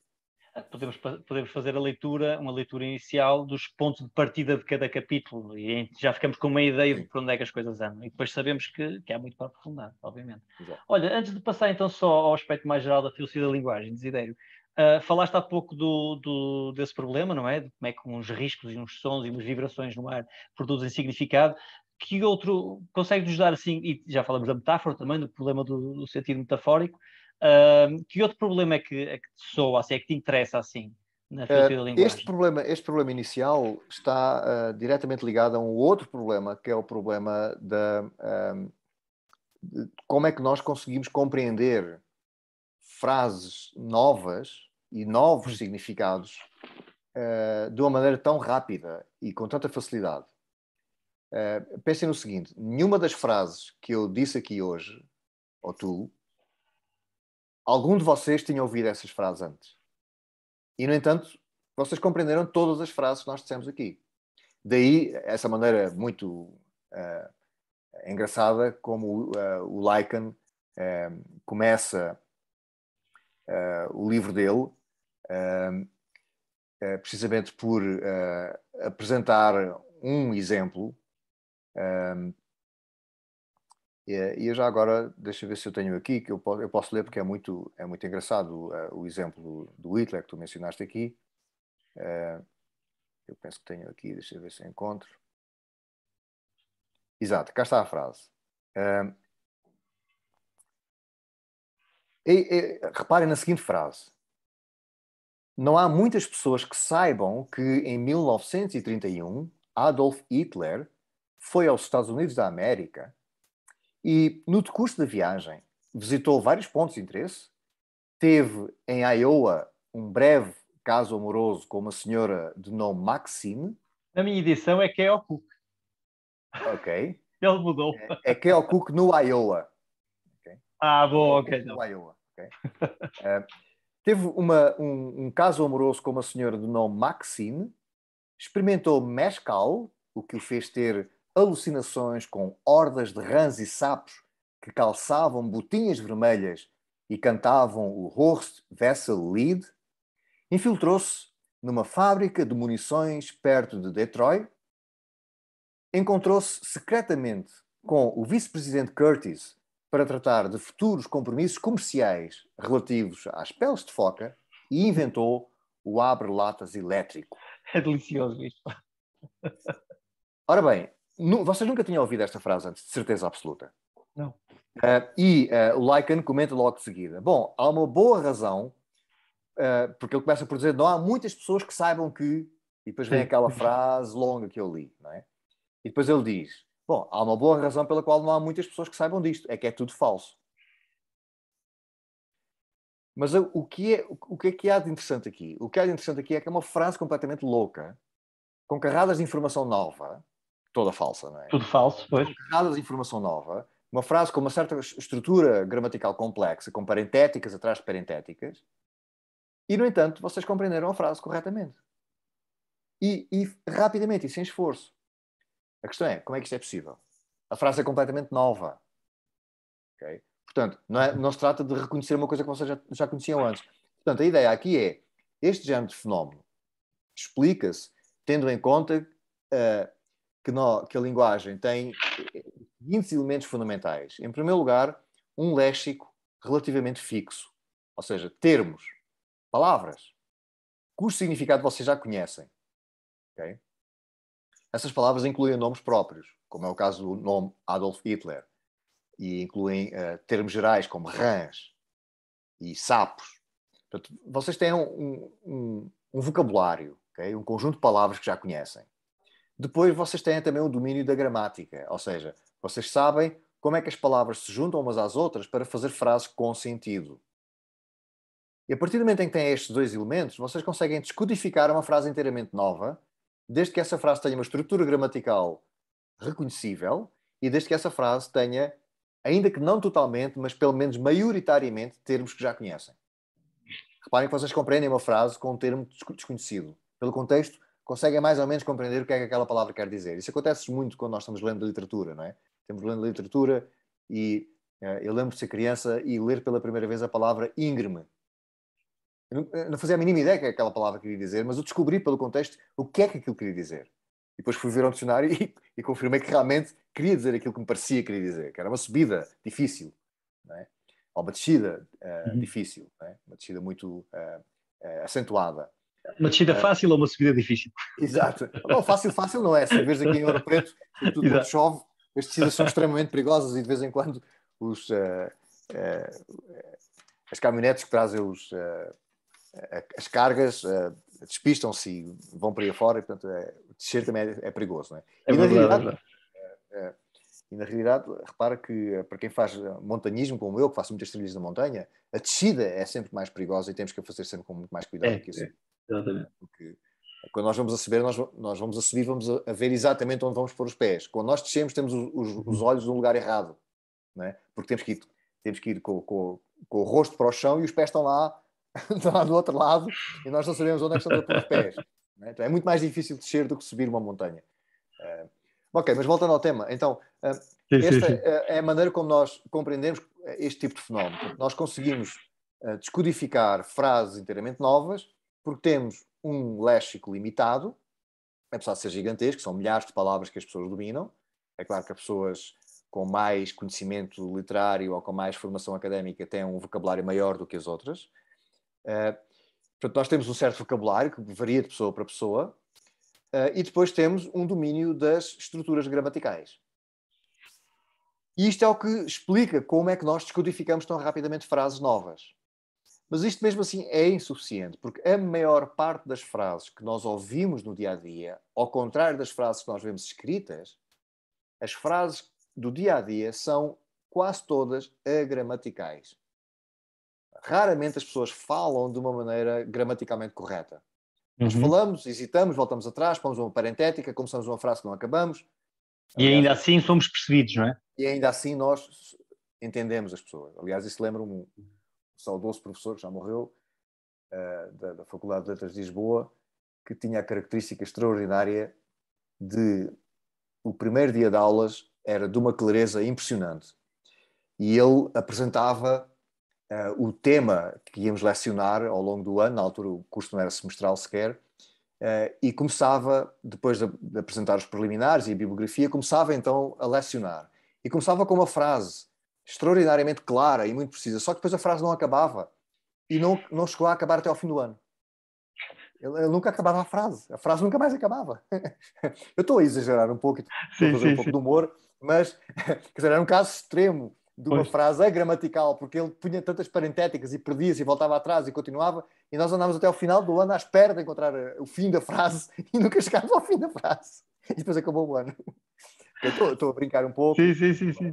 Ah, podemos, podemos fazer a leitura, uma leitura inicial dos pontos de partida de cada capítulo e já ficamos com uma ideia Sim. de por onde é que as coisas andam e depois sabemos que, que há muito para aprofundar, obviamente. Exato. Olha, antes de passar então só ao aspecto mais geral da filosofia da linguagem, Desidério, Uh, ah, falaste há pouco do, do, desse problema, não é? De como é que uns riscos e uns sons e umas vibrações no ar produzem significado que outro consegue-nos dar assim, e já falamos da metáfora também, do problema do, do sentido metafórico, uh, que outro problema é que, é que te soa, assim, é que te interessa assim na filosofia eh, da linguagem? Este problema, este problema inicial está uh, diretamente ligado a um outro problema, que é o problema da um, de como é que nós conseguimos compreender frases novas e novos hum. significados ah, de uma maneira tão rápida e com tanta facilidade eh, pensem no seguinte: nenhuma das frases que eu disse aqui hoje, ou tu, algum de vocês tinha ouvido essas frases antes. E, no entanto, vocês compreenderam todas as frases que nós dissemos aqui. Daí, essa maneira muito uh, engraçada como uh, o Lycan uh, começa o livro dele, precisamente por apresentar um exemplo um, e eu já agora, deixa eu ver se eu tenho aqui, que eu posso, eu posso ler porque é muito, é muito engraçado uh, o exemplo do, Hitler que tu mencionaste aqui. Uh, eu penso que tenho aqui, deixa eu ver se encontro. Exato, cá está a frase. Uh, e, e, reparem na seguinte frase. Não há muitas pessoas que saibam que em 1931 Adolf Hitler foi aos Estados Unidos da América e, no decurso da viagem, visitou vários pontos de interesse. Teve em Iowa um breve caso amoroso com uma senhora de nome Maxine. Na minha edição é Keo Cook. Ok. Ele mudou. É, é Keo Cook no Iowa. Okay. Ah, bom, ok. No Iowa. Okay. Uh, teve uma, um, um caso amoroso com uma senhora de nome Maxine. Experimentou mescal, o que o fez ter alucinações com hordas de rãs e sapos que calçavam botinhas vermelhas e cantavam o Horst Wessel Lied, infiltrou-se numa fábrica de munições perto de Detroit, encontrou-se secretamente com o vice-presidente Curtis para tratar de futuros compromissos comerciais relativos às peles de foca e inventou o abre-latas elétrico. É delicioso isto. Ora bem, vocês nunca tinham ouvido esta frase antes, de certeza absoluta. Não. Uh, e uh, o Lycan comenta logo de seguida: Bom, há uma boa razão, uh, porque ele começa por dizer: não há muitas pessoas que saibam que. E depois vem aquela frase longa que eu li, não é? E depois ele diz: Bom, há uma boa razão pela qual não há muitas pessoas que saibam disto, é que é tudo falso. Mas o que, é, o que é que há de interessante aqui? O que há de interessante aqui é que é uma frase completamente louca, com carradas de informação nova, toda falsa, não é? Tudo falso, pois. Nada de informação nova. Uma frase com uma certa estrutura gramatical complexa, com parentéticas atrás de parentéticas, e, no entanto, vocês compreenderam a frase corretamente. E, e, rapidamente, e sem esforço. A questão é, como é que isto é possível? A frase é completamente nova. ok? Portanto, não, é, não se trata de reconhecer uma coisa que vocês já, já conheciam antes. Portanto, a ideia aqui é, este género de fenómeno explica-se tendo em conta uh, que, no, que a linguagem tem eh, seguintes elementos fundamentais. Em primeiro lugar, um léxico relativamente fixo, ou seja, termos, palavras, cujo significado vocês já conhecem. Okay? Essas palavras incluem nomes próprios, como é o caso do nome Adolf Hitler, e incluem uh, termos gerais como rãs e sapos. Portanto, vocês têm um, um, um vocabulário, okay? um conjunto de palavras que já conhecem. Depois vocês têm também o domínio da gramática, ou seja, vocês sabem como é que as palavras se juntam umas às outras para fazer frases com sentido. E a partir do momento em que têm estes dois elementos, vocês conseguem descodificar uma frase inteiramente nova, desde que essa frase tenha uma estrutura gramatical reconhecível e desde que essa frase tenha, ainda que não totalmente, mas pelo menos maioritariamente, termos que já conhecem. Reparem que vocês compreendem uma frase com um termo desconhecido. Pelo contexto, conseguem mais ou menos compreender o que é que aquela palavra quer dizer. Isso acontece muito quando nós estamos lendo literatura, não é? Estamos lendo literatura e uh, eu lembro de ser criança e ler pela primeira vez a palavra íngreme. Eu não, eu não fazia a mínima ideia que aquela palavra queria dizer, mas eu descobri pelo contexto o que é que aquilo queria dizer. E depois fui ver ao dicionário e, e, confirmei que realmente queria dizer aquilo que me parecia que queria dizer, que era uma subida difícil, não é? ou uma descida uh, uhum. difícil, é? uma descida muito uh, acentuada. Uma descida é. fácil ou uma subida difícil? Exato. Bom, fácil, fácil não é. Se vês aqui em Ouro Preto, tudo chove, as descidas são extremamente perigosas e de vez em quando os, uh, uh, as caminhonetes que trazem os, uh, as cargas despistam-se e vão para aí fora, e, portanto, é, descer também é, é perigoso. Não é? é e, na é realidade, e na realidade, repara que para quem faz montanhismo, como eu, que faço muitas trilhas na montanha, a descida é sempre mais perigosa e temos que a fazer sempre com muito mais cuidado. É, que é. Exatamente. Porque quando nós vamos a subir, nós, nós vamos a subir, vamos a, ver exatamente onde vamos pôr os pés. Quando nós descemos, temos os, uhum. os olhos no lugar errado, não é? porque temos que ir, temos que ir com, com, com o rosto para o chão e os pés estão lá, estão lá do outro lado e nós não sabemos onde é que estão a pôr os pés. É? Então é muito mais difícil descer do que subir uma montanha. Uh, ok, mas voltando ao tema, então uh, sim, esta sim, sim. É, é a maneira como nós compreendemos este tipo de fenómeno. Nós conseguimos uh, descodificar frases inteiramente novas porque temos um léxico limitado, apesar de ser gigantesco, são milhares de palavras que as pessoas dominam. É claro que as pessoas com mais conhecimento literário ou com mais formação académica têm um vocabulário maior do que as outras. Uh, portanto, nós temos um certo vocabulário que varia de pessoa para pessoa, uh, e depois temos um domínio das estruturas gramaticais. E isto é o que explica como é que nós descodificamos tão rapidamente frases novas. Mas isto mesmo assim é insuficiente, porque a maior parte das frases que nós ouvimos no dia a dia, ao contrário das frases que nós vemos escritas, as frases do dia a dia são quase todas agramaticais. Raramente as pessoas falam de uma maneira gramaticalmente correta. Nós uhum. falamos, hesitamos, voltamos atrás, pomos uma parentética, começamos uma frase que não acabamos. E ainda assim somos percebidos, não é? E ainda assim nós entendemos as pessoas. Aliás, isso lembra-me saudoso professor, que já morreu, uh, da, da, Faculdade de Letras de Lisboa, que tinha a característica extraordinária de o primeiro dia de aulas era de uma clareza impressionante. E ele apresentava uh, o tema que íamos lecionar ao longo do ano, na altura o curso não era semestral sequer, Uh, e começava, depois de, de, apresentar os preliminares e a bibliografia, começava então a lecionar. E começava com uma frase extraordinariamente clara e muito precisa, só que depois a frase não acabava e não, não chegou a acabar até ao fim do ano. Ele, ele nunca acabava a frase, a frase nunca mais acabava. Eu estou a exagerar um pouco, estou a fazer sim, um pouco sim. de humor, mas quer dizer, era um caso extremo de uma pois. frase agramatical, porque ele punha tantas parentéticas e perdia-se e voltava atrás e continuava, e nós andávamos até ao final do ano à espera de encontrar eh, o fim da frase e nunca chegámos ao fim da frase. E depois acabou o ano. Estou a brincar um pouco. Sim, sim, sim. sim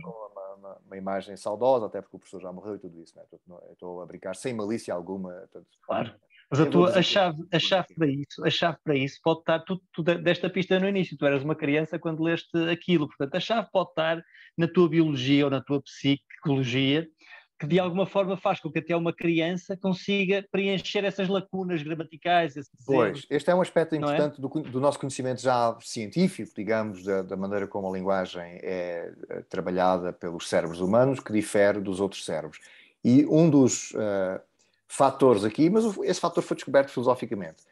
uma, imagem saudosa, até porque o professor já morreu e tudo isso. Né? estou a brincar sem malícia alguma. Portanto, claro. Mas a, tua, a, chave, a, chave para isso, a chave para isso pode estar, tu, tu desta pista no início, tu eras uma criança quando leste aquilo, portanto a chave pode estar na tua biologia ou na tua psicologia, que de alguma forma faz com que até uma criança consiga preencher essas lacunas gramaticais. pois, erros, este é um aspecto é? importante é? do, do, nosso conhecimento já científico, digamos, da, da maneira como a linguagem é eh, trabalhada pelos cérebros humanos, que difere dos outros cérebros. E um dos uh, fatores aqui, mas esse fator foi descoberto filosoficamente.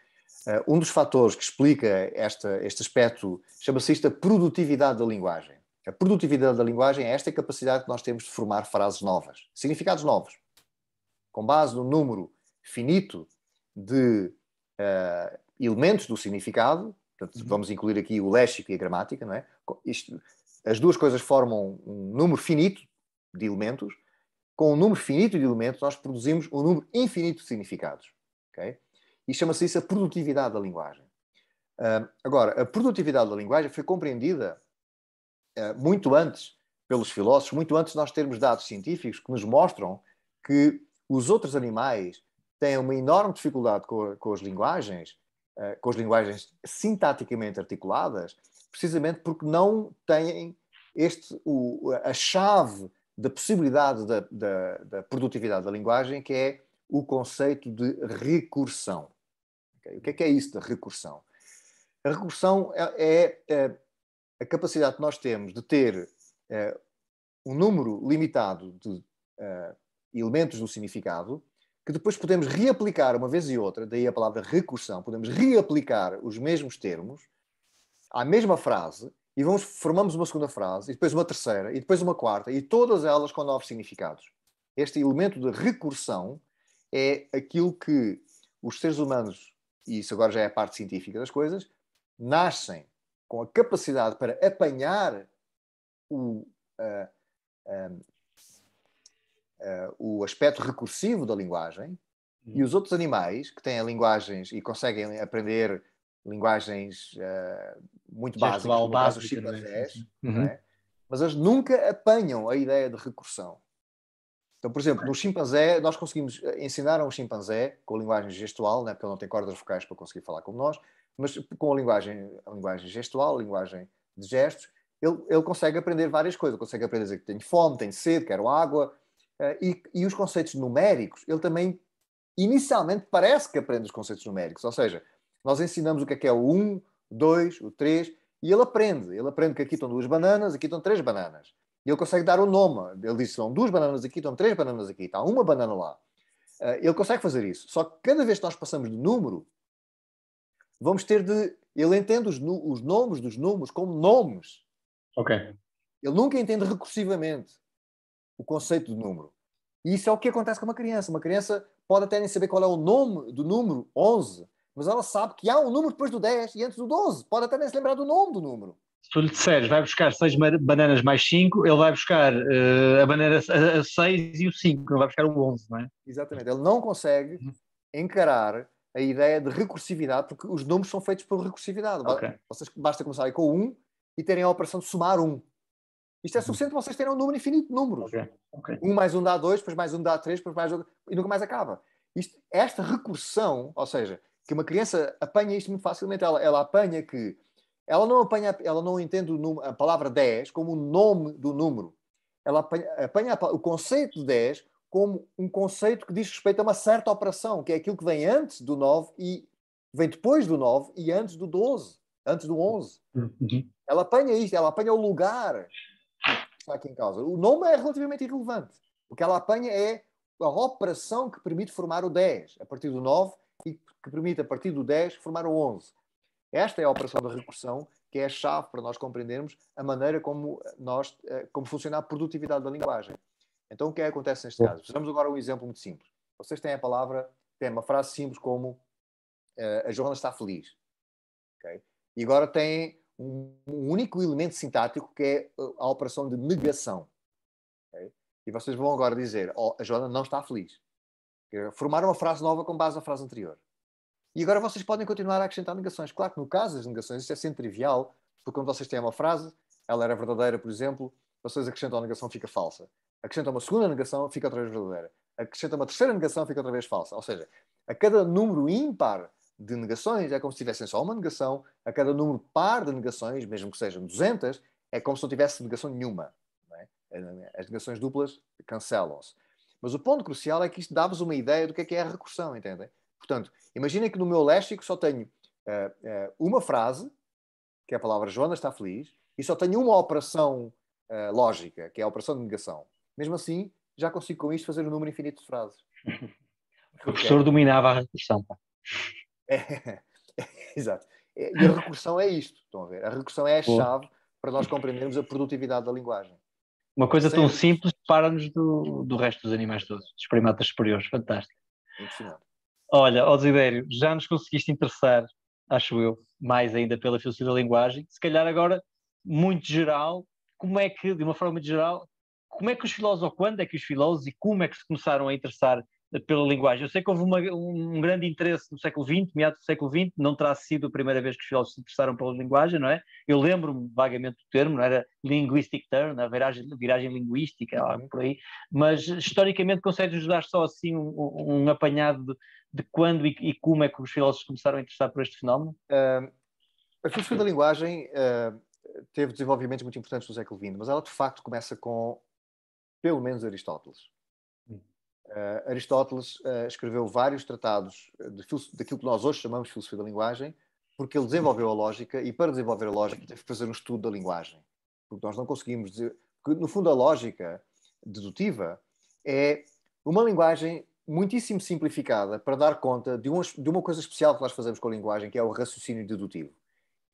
Uh, um dos fatores que explica esta, este aspecto chama-se isto a produtividade da linguagem. A produtividade da linguagem é esta capacidade que nós temos de formar frases novas, significados novos, com base no número finito de uh, elementos do significado. Portanto, uhum. vamos incluir aqui o léxico e a gramática, não é? Isto, as duas coisas formam um número finito de elementos. Com um número finito de elementos, nós produzimos um número infinito de significados. Okay? E chama-se isso a produtividade da linguagem. Uh, agora, a produtividade da linguagem foi compreendida eh, muito antes pelos filósofos, muito antes de nós termos dados científicos que nos mostram que os outros animais têm uma enorme dificuldade com, com as linguagens, eh, com as linguagens sintaticamente articuladas, precisamente porque não têm este, o, a chave da possibilidade da, da, da, produtividade da linguagem, que é o conceito de recursão. Okay? O que é, que é isso da recursão? A recursão é, é, é a capacidade que nós temos de ter uh, um número limitado de uh, elementos do significado, que depois podemos reaplicar uma vez e outra, daí a palavra recursão, podemos reaplicar os mesmos termos à mesma frase e vamos, formamos uma segunda frase, e depois uma terceira, e depois uma quarta, e todas elas com novos significados. Este elemento de recursão é aquilo que os seres humanos, e isso agora já é a parte científica das coisas, nascem com a capacidade para apanhar o, uh, um, uh, o aspecto recursivo da linguagem uhum. e os outros animais que têm linguagens e conseguem aprender linguagens uh, muito básicas, caso uhum. É? mas eles nunca apanham a ideia de recursão. Então, por exemplo, no chimpanzé, nós conseguimos eh, ensinar a um chimpanzé com linguagem gestual, né, porque ele não tem cordas vocais para conseguir falar como nós, mas com a linguagem, a linguagem gestual, a linguagem de gestos, ele, ele consegue aprender várias coisas. Ele consegue aprender que tenho fome, tenho sede, quero água. Uh, e, e os conceitos numéricos, ele também inicialmente parece que aprende os conceitos numéricos. Ou seja, nós ensinamos o que é que é o 1, o 2, o 3, e ele aprende. Ele aprende que aqui estão duas bananas, aqui estão três bananas. E ele consegue dar o nome. Ele diz: são duas bananas aqui, estão três bananas aqui, está uma banana lá. Uh, ele consegue fazer isso. Só que cada vez que nós passamos de número, vamos ter de. Ele entende os, os nomes dos números como nomes. Ok. Ele nunca entende recursivamente o conceito de número. E isso é o que acontece com uma criança. Uma criança pode até nem saber qual é o nome do número 11, mas ela sabe que há um número depois do 10 e antes do 12. Pode até nem se lembrar do nome do número. Se tu lhe disseres, vai buscar 6 bananas mais 5, ele vai buscar uh, a banana 6 e o 5, não vai buscar o 11, não é? Exatamente. Ele não consegue uhum. encarar a ideia de recursividade, porque os números são feitos por recursividade. Okay. Vocês, basta começarem com 1 um e terem a operação de somar 1. Um. Isto é uhum. suficiente para vocês terem um número infinito de números. Okay. Okay. Um mais um dá dois, depois mais um dá três, depois mais um... e nunca mais acaba. Isto, esta recursão, ou seja, que uma criança apanha isto muito facilmente, ela, ela apanha que ela não apanha, ela não entende número, a palavra 10 como o nome do número. Ela apanha, apanha o conceito de 10 como um conceito que diz respeito a uma certa operação, que é aquilo que vem antes do 9 e vem depois do 9 e antes do 12, antes do 11. Uhum. Ela apanha isto, ela apanha o lugar que está aqui em causa. O nome é relativamente irrelevante. O que ela apanha é a operação que permite formar o 10 a partir do 9 e que permite, a partir do 10, formar o 11. Esta é a operação da recursão, que é a chave para nós compreendermos a maneira como, nós, eh, como funciona a produtividade da linguagem. Então o que é que acontece neste caso? Precisamos agora um exemplo muito simples. Vocês têm a palavra, têm uma frase simples como uh, a Joana está feliz. Okay? E agora têm um, um, único elemento sintático que é eh, a operação de negação. Okay? E vocês vão agora dizer, oh, a Joana não está feliz. Formar uma frase nova com base na frase anterior. E agora vocês podem continuar a acrescentar negações. Claro que no caso das negações isso é sempre trivial, porque quando vocês têm uma frase, ela era verdadeira, por exemplo, vocês acrescentam a negação, fica falsa acrescenta uma segunda negação, fica outra vez verdadeira. Acrescenta uma terceira negação, fica outra vez falsa. Ou seja, a cada número ímpar de negações é como se tivessem só uma negação, a cada número par de negações, mesmo que sejam 200, é como se não tivesse negação nenhuma. É? As negações duplas cancelam-se. Mas o ponto crucial é que isto dá-vos uma ideia do que é, que é a recursão, entendem? Portanto, imaginem que no meu léxico só tenho uh, uh, uma frase, que é a palavra Joana está feliz, e só tenho uma operação uh, lógica, que é a operação de negação. Mesmo assim, já consigo com isto fazer um número infinito de frases. o professor é. dominava a recursão. É, exato. É, e a recursão é isto, estão a ver? A recursão é a chave para nós compreendermos a produtividade da linguagem. Uma coisa tão simples para-nos do, do resto dos animais todos, dos primatas superiores. Fantástico. Olha, Osidério, já nos conseguiste interessar, acho eu, mais ainda pela filosofia da linguagem. Se calhar agora, muito geral, como é que, de uma forma muito geral, como é que os filósofos, quando é que os filósofos e como é que se começaram a interessar eh, pela linguagem? Eu sei que houve uma, um grande interesse no século XX, meados do século XX, não terá sido a primeira vez que os filósofos se interessaram pela linguagem, não é? Eu lembro-me vagamente do termo, não era linguistic turn, a é? viragem, viragem linguística, algo uhum. por aí, mas historicamente consegues ajudar só assim um, um apanhado de, de quando e, e, como é que os filósofos começaram a interessar por este fenómeno? Uh, a filosofia da linguagem... Uh teve desenvolvimentos muito importantes no século XX, mas ela de facto começa com pelo menos Aristóteles. Uh, Aristóteles uh, escreveu vários tratados de, daquilo que nós hoje chamamos de filosofia da linguagem, porque ele desenvolveu a lógica e, para desenvolver a lógica, teve que fazer um estudo da linguagem. Porque nós não conseguimos dizer. Porque, no fundo, a lógica dedutiva é uma linguagem muitíssimo simplificada para dar conta de, um, de uma coisa especial que nós fazemos com a linguagem, que é o raciocínio dedutivo.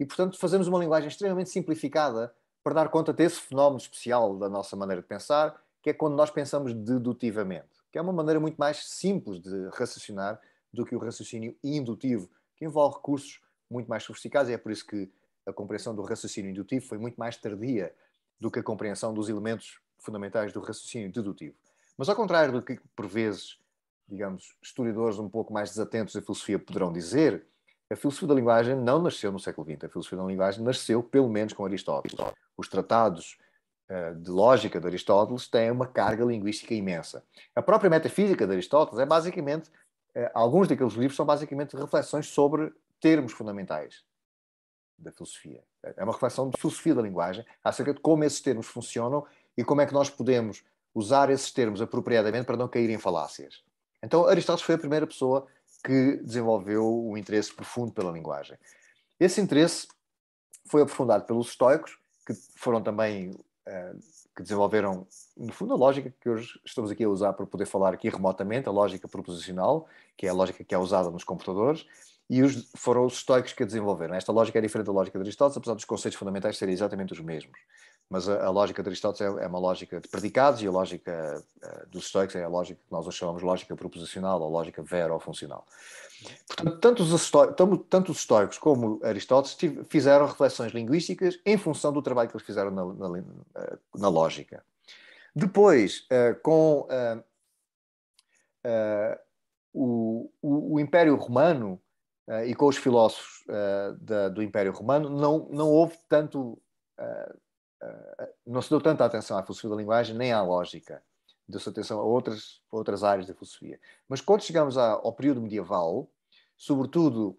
E, portanto, fazemos uma linguagem extremamente simplificada para dar conta desse fenómeno especial da nossa maneira de pensar que é quando nós pensamos dedutivamente, que é uma maneira muito mais simples de raciocinar do que o raciocínio indutivo, que envolve recursos muito mais sofisticados. E é por isso que a compreensão do raciocínio indutivo foi muito mais tardia do que a compreensão dos elementos fundamentais do raciocínio dedutivo. Mas ao contrário do que, por vezes, digamos, historiadores um pouco mais desatentos da filosofia poderão dizer, a filosofia da linguagem não nasceu no século XX. A filosofia da linguagem nasceu, pelo menos, com Aristóteles. Os tratados eh, de lógica de Aristóteles tem uma carga linguística imensa. A própria metafísica de Aristóteles é basicamente, eh, alguns daqueles livros são basicamente reflexões sobre termos fundamentais da filosofia. É uma reflexão de filosofia da linguagem, acerca de como esses termos funcionam e como é que nós podemos usar esses termos apropriadamente para não cair em falácias. Então, Aristóteles foi a primeira pessoa que desenvolveu um interesse profundo pela linguagem. Esse interesse foi aprofundado pelos estoicos, que foram também eh, que desenvolveram, no fundo, a lógica que hoje estamos aqui a usar para poder falar aqui remotamente, a lógica proposicional, que é a lógica que é usada nos computadores, e os, foram os estoicos que a desenvolveram. Esta lógica é diferente da lógica de Aristóteles, apesar dos conceitos fundamentais serem exatamente os mesmos mas a, a lógica de Aristóteles é, é, uma lógica de predicados e a lógica uh, dos estoicos é a lógica que nós chamamos lógica proposicional ou lógica vero-funcional. Portanto, tanto os, estoicos, tanto os estoicos como Aristóteles fizeram reflexões linguísticas em função do trabalho que eles fizeram na, na, eh, na lógica. Depois, uh, com uh, o, o, o Império Romano, Uh, e com os filósofos uh, da, do Império Romano, não, não houve tanto uh, eh, não se deu tanta atenção à filosofia da linguagem nem à lógica. Deu-se atenção a outras, outras áreas da filosofia. Mas quando chegamos ao período medieval, sobretudo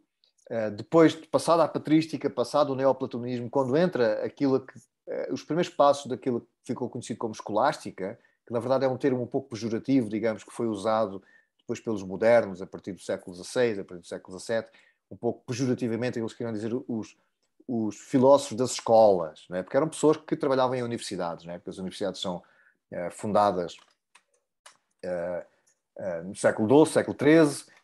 eh, depois de passada a patrística, passado o neoplatonismo, quando entra aquilo que, eh, os primeiros passos daquilo que ficou conhecido como escolástica, que na verdade é um termo um pouco pejorativo, digamos, que foi usado depois pelos modernos, a partir do século XVI, a partir do século XVII, um pouco pejorativamente eles queriam dizer os, os filósofos das escolas, né? porque eram pessoas que trabalhavam em universidades, né? porque as universidades são uh, fundadas uh, no século XII, século XIII,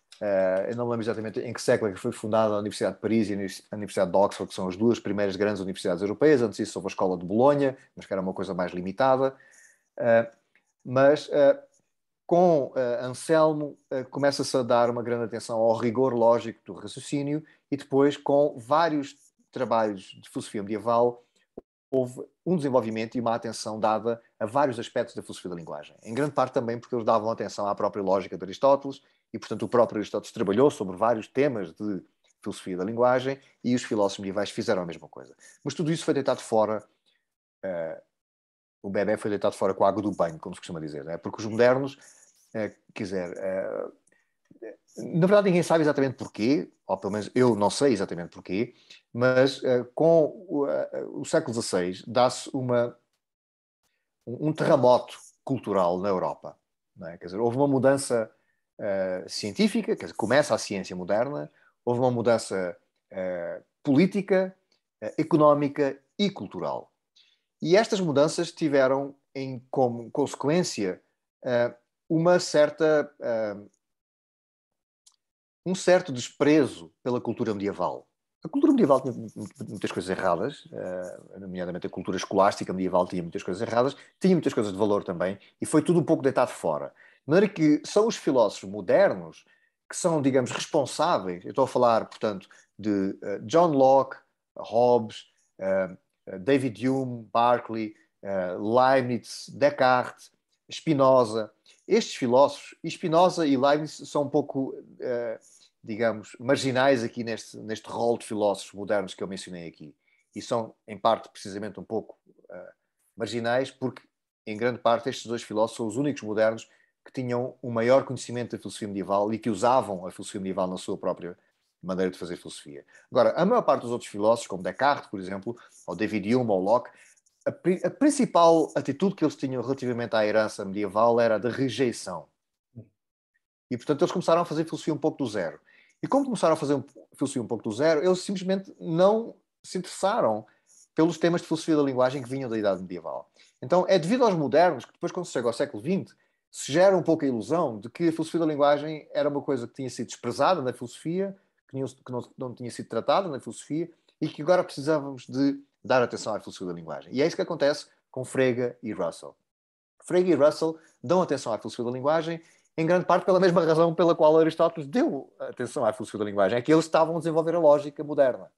eu não me lembro exatamente em que século é que foi fundada a Universidade de Paris e a Universidade de Oxford, que são as duas primeiras grandes universidades europeias, antes disso houve a Escola de Bolonha, mas que era uma coisa mais limitada, mas com uh, Anselmo uh, começa-se a dar uma grande atenção ao rigor lógico do raciocínio e depois com vários trabalhos de filosofia medieval, houve um desenvolvimento e uma atenção dada a vários aspectos da filosofia da linguagem. Em grande parte também porque eles davam atenção à própria lógica de Aristóteles, e portanto o próprio Aristóteles trabalhou sobre vários temas de filosofia da linguagem, e os filósofos medievais fizeram a mesma coisa. Mas tudo isso foi deitado fora. Uh, o bebê foi deitado fora com a água do banho, como se costuma dizer, né? porque os modernos, uh, eh, quiser, uh, na verdade, ninguém sabe exatamente porquê, ou pelo menos eu não sei exatamente porquê, mas uh, com o, uh, o, século XVI dá-se um, um terremoto cultural na Europa. É? Quer dizer, houve uma mudança uh, científica, quer dizer, começa a ciência moderna, houve uma mudança política, económica e cultural. E estas mudanças tiveram em, como consequência uma certa um certo desprezo pela cultura medieval. A cultura medieval tinha muitas coisas erradas, eh, nomeadamente a cultura escolástica medieval tinha muitas coisas erradas, tinha muitas coisas de valor também, e foi tudo um pouco deitado fora. De maneira que são os filósofos modernos que são, digamos, responsáveis, eu estou a falar, portanto, de eh, John Locke, Hobbes, eh, David Hume, Berkeley, Leibniz, Descartes, Spinoza. Estes filósofos, e Spinoza e Leibniz são um pouco uh, digamos, marginais aqui neste, neste rol de filósofos modernos que eu mencionei aqui. E são, em parte, precisamente um pouco uh, marginais, porque, em grande parte, estes dois filósofos são os únicos modernos que tinham o um maior conhecimento da filosofia medieval e que usavam a filosofia medieval na sua própria maneira de fazer filosofia. Agora, a maior parte dos outros filósofos, como Descartes, por exemplo, ou David Hume ou Locke, a, pri a principal atitude que eles tinham relativamente à herança medieval era a de rejeição. E, portanto, eles começaram a fazer filosofia um pouco do zero. E como começaram a fazer um, filosofia um pouco do zero, eles simplesmente não se interessaram pelos temas de filosofia da linguagem que vinham da Idade Medieval. Então, é devido aos modernos que depois, quando se chega ao século XX, se gera um pouco a ilusão de que a filosofia da linguagem era uma coisa que tinha sido desprezada na filosofia, que que não, não tinha sido tratada na filosofia, e que agora precisávamos de dar atenção à filosofia da linguagem. E é isso que acontece com Frege e Russell. Frege e Russell dão atenção à filosofia da linguagem em grande parte pela mesma razão pela qual Aristóteles deu atenção à filosofia da linguagem, é que eles estavam a desenvolver a lógica moderna,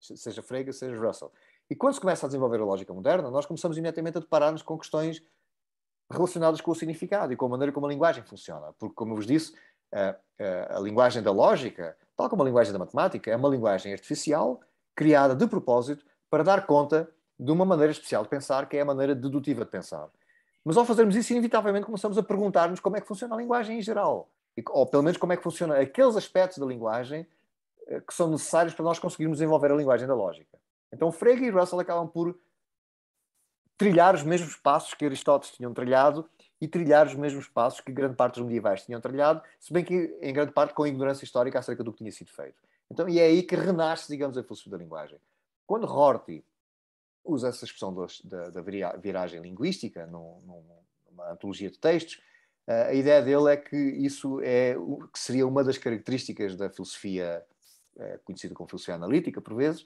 seja Frege, seja Russell. E quando se começa a desenvolver a lógica moderna, nós começamos imediatamente a deparar-nos com questões relacionadas com o significado e com a maneira como a linguagem funciona. Porque, como eu vos disse, a, a, a linguagem da lógica, tal como a linguagem da matemática, é uma linguagem artificial criada de propósito para dar conta de uma maneira especial de pensar, que é a maneira dedutiva de pensar. Mas ao fazermos isso, inevitavelmente começamos a perguntar-nos como é que funciona a linguagem em geral. Ou pelo menos como é que funciona aqueles aspectos da linguagem eh, que são necessários para nós conseguirmos desenvolver a linguagem da lógica. Então Frege e Russell acabam por trilhar os mesmos passos que Aristóteles tinham trilhado e trilhar os mesmos passos que grande parte dos medievais tinham trilhado, se bem que em grande parte com ignorância histórica acerca do que tinha sido feito. Então, e é aí que renasce, digamos, a filosofia da linguagem. Quando Horty usa essa expressão dos, da, da, viragem linguística num, numa antologia de textos. Uh, a ideia dele é que isso é o que seria uma das características da filosofia uh, conhecida como filosofia analítica, por vezes,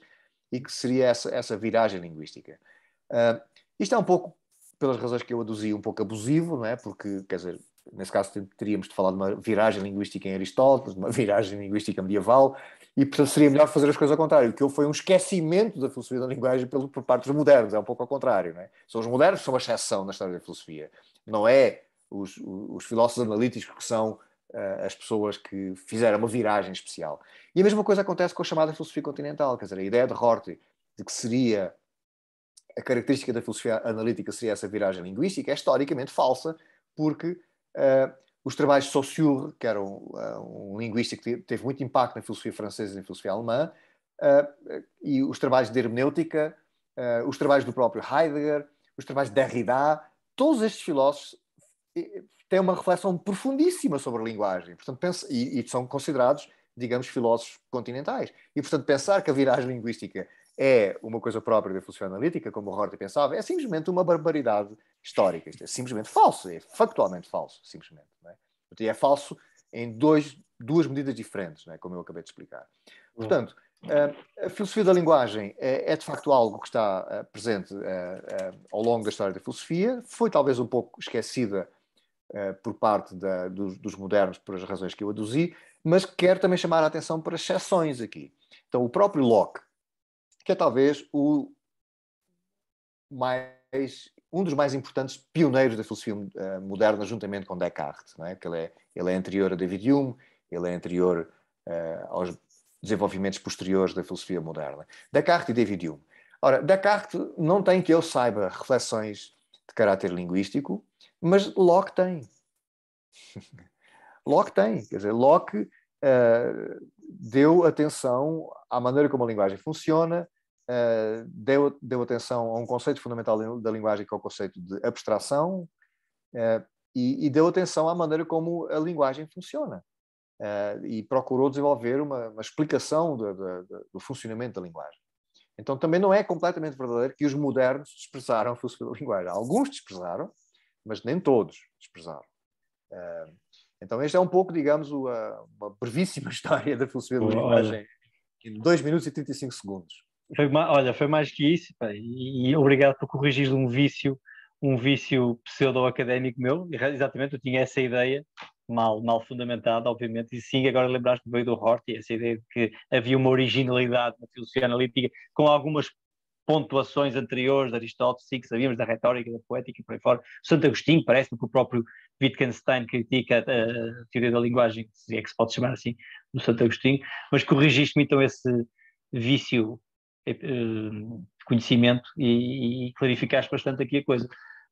e que seria essa, essa viragem linguística. Uh, isto é um pouco, pelas razões que eu aduzi, um pouco abusivo, não é? Porque, quer dizer, nesse caso teríamos de falar de uma viragem linguística em Aristóteles, de uma viragem linguística medieval, e portanto seria melhor fazer as coisas ao contrário. O que foi um esquecimento da filosofia da linguagem pelo, por parte dos modernos, é um pouco ao contrário. Não é? São os modernos que são a exceção na história da filosofia, não é os, os filósofos analíticos que são uh, as pessoas que fizeram uma viragem especial. E a mesma coisa acontece com a chamada filosofia continental, quer dizer, a ideia de Horty de que seria a característica da filosofia analítica seria essa viragem linguística é historicamente falsa, porque eh, os trabalhos de Saussure, que era ah, um, um, linguista que teve muito impacto na filosofia francesa e na filosofia alemã, uh, e os trabalhos de hermenêutica, uh, os trabalhos do próprio Heidegger, os trabalhos de Derrida, todos estes filósofos têm uma reflexão profundíssima sobre a linguagem portanto, pensa, e, e, são considerados, digamos, filósofos continentais. E, portanto, pensar que a viragem linguística é uma coisa própria da filosofia analítica, como o Horta pensava, é simplesmente uma barbaridade histórica. Isto é simplesmente falso, é factualmente falso, simplesmente. Não é? Portanto, é falso em dois, duas medidas diferentes, não é? como eu acabei de explicar. Hum. Portanto, eh, a filosofia da linguagem é, é, de facto algo que está eh, presente eh, ao longo da história da filosofia, foi talvez um pouco esquecida por parte da, dos, dos, modernos por as razões que eu aduzi, mas quero também chamar a atenção para exceções aqui. Então, o próprio Locke, que é talvez o mais um dos mais importantes pioneiros da filosofia uh, eh, moderna, juntamente com Descartes, não é? ele é, ele é anterior a David Hume, ele é anterior uh, aos desenvolvimentos posteriores da filosofia moderna. É? Descartes e David Hume. Ora, Descartes não tem que eu saiba reflexões de caráter linguístico, mas Locke tem. Locke tem, quer dizer, Locke uh, deu atenção à maneira como a linguagem funciona, uh, deu, deu atenção a um conceito fundamental da linguagem, que é o conceito de abstração, uh, e, e, deu atenção à maneira como a linguagem funciona. Uh, e procurou desenvolver uma, uma explicação do, do, do funcionamento da linguagem. Então também não é completamente verdadeiro que os modernos desprezaram a filosofia da linguagem. Alguns desprezaram, mas nem todos desprezaram. Uh, então este é um pouco, digamos, uma, uma brevíssima história da filosofia da linguagem em 2 minutos e 35 segundos. Foi, olha, foi mais que isso, pá, e, e, obrigado por corrigir um vício, um vício pseudo-académico meu. Exatamente, eu tinha essa ideia, mal, mal fundamentada, obviamente, e sim, agora lembraste bem do Horty, essa ideia de que havia uma originalidade na filosofia analítica, com algumas pontuações anteriores de Aristóteles, sim, que sabíamos da retórica, da poética e por aí fora. Santo Agostinho, parece-me que o próprio Wittgenstein critica eh, a, teoria da linguagem, se é que se pode chamar assim, do Santo Agostinho, mas corrigiste-me então esse vício eh, conhecimento e, e clarificaste bastante aqui a coisa.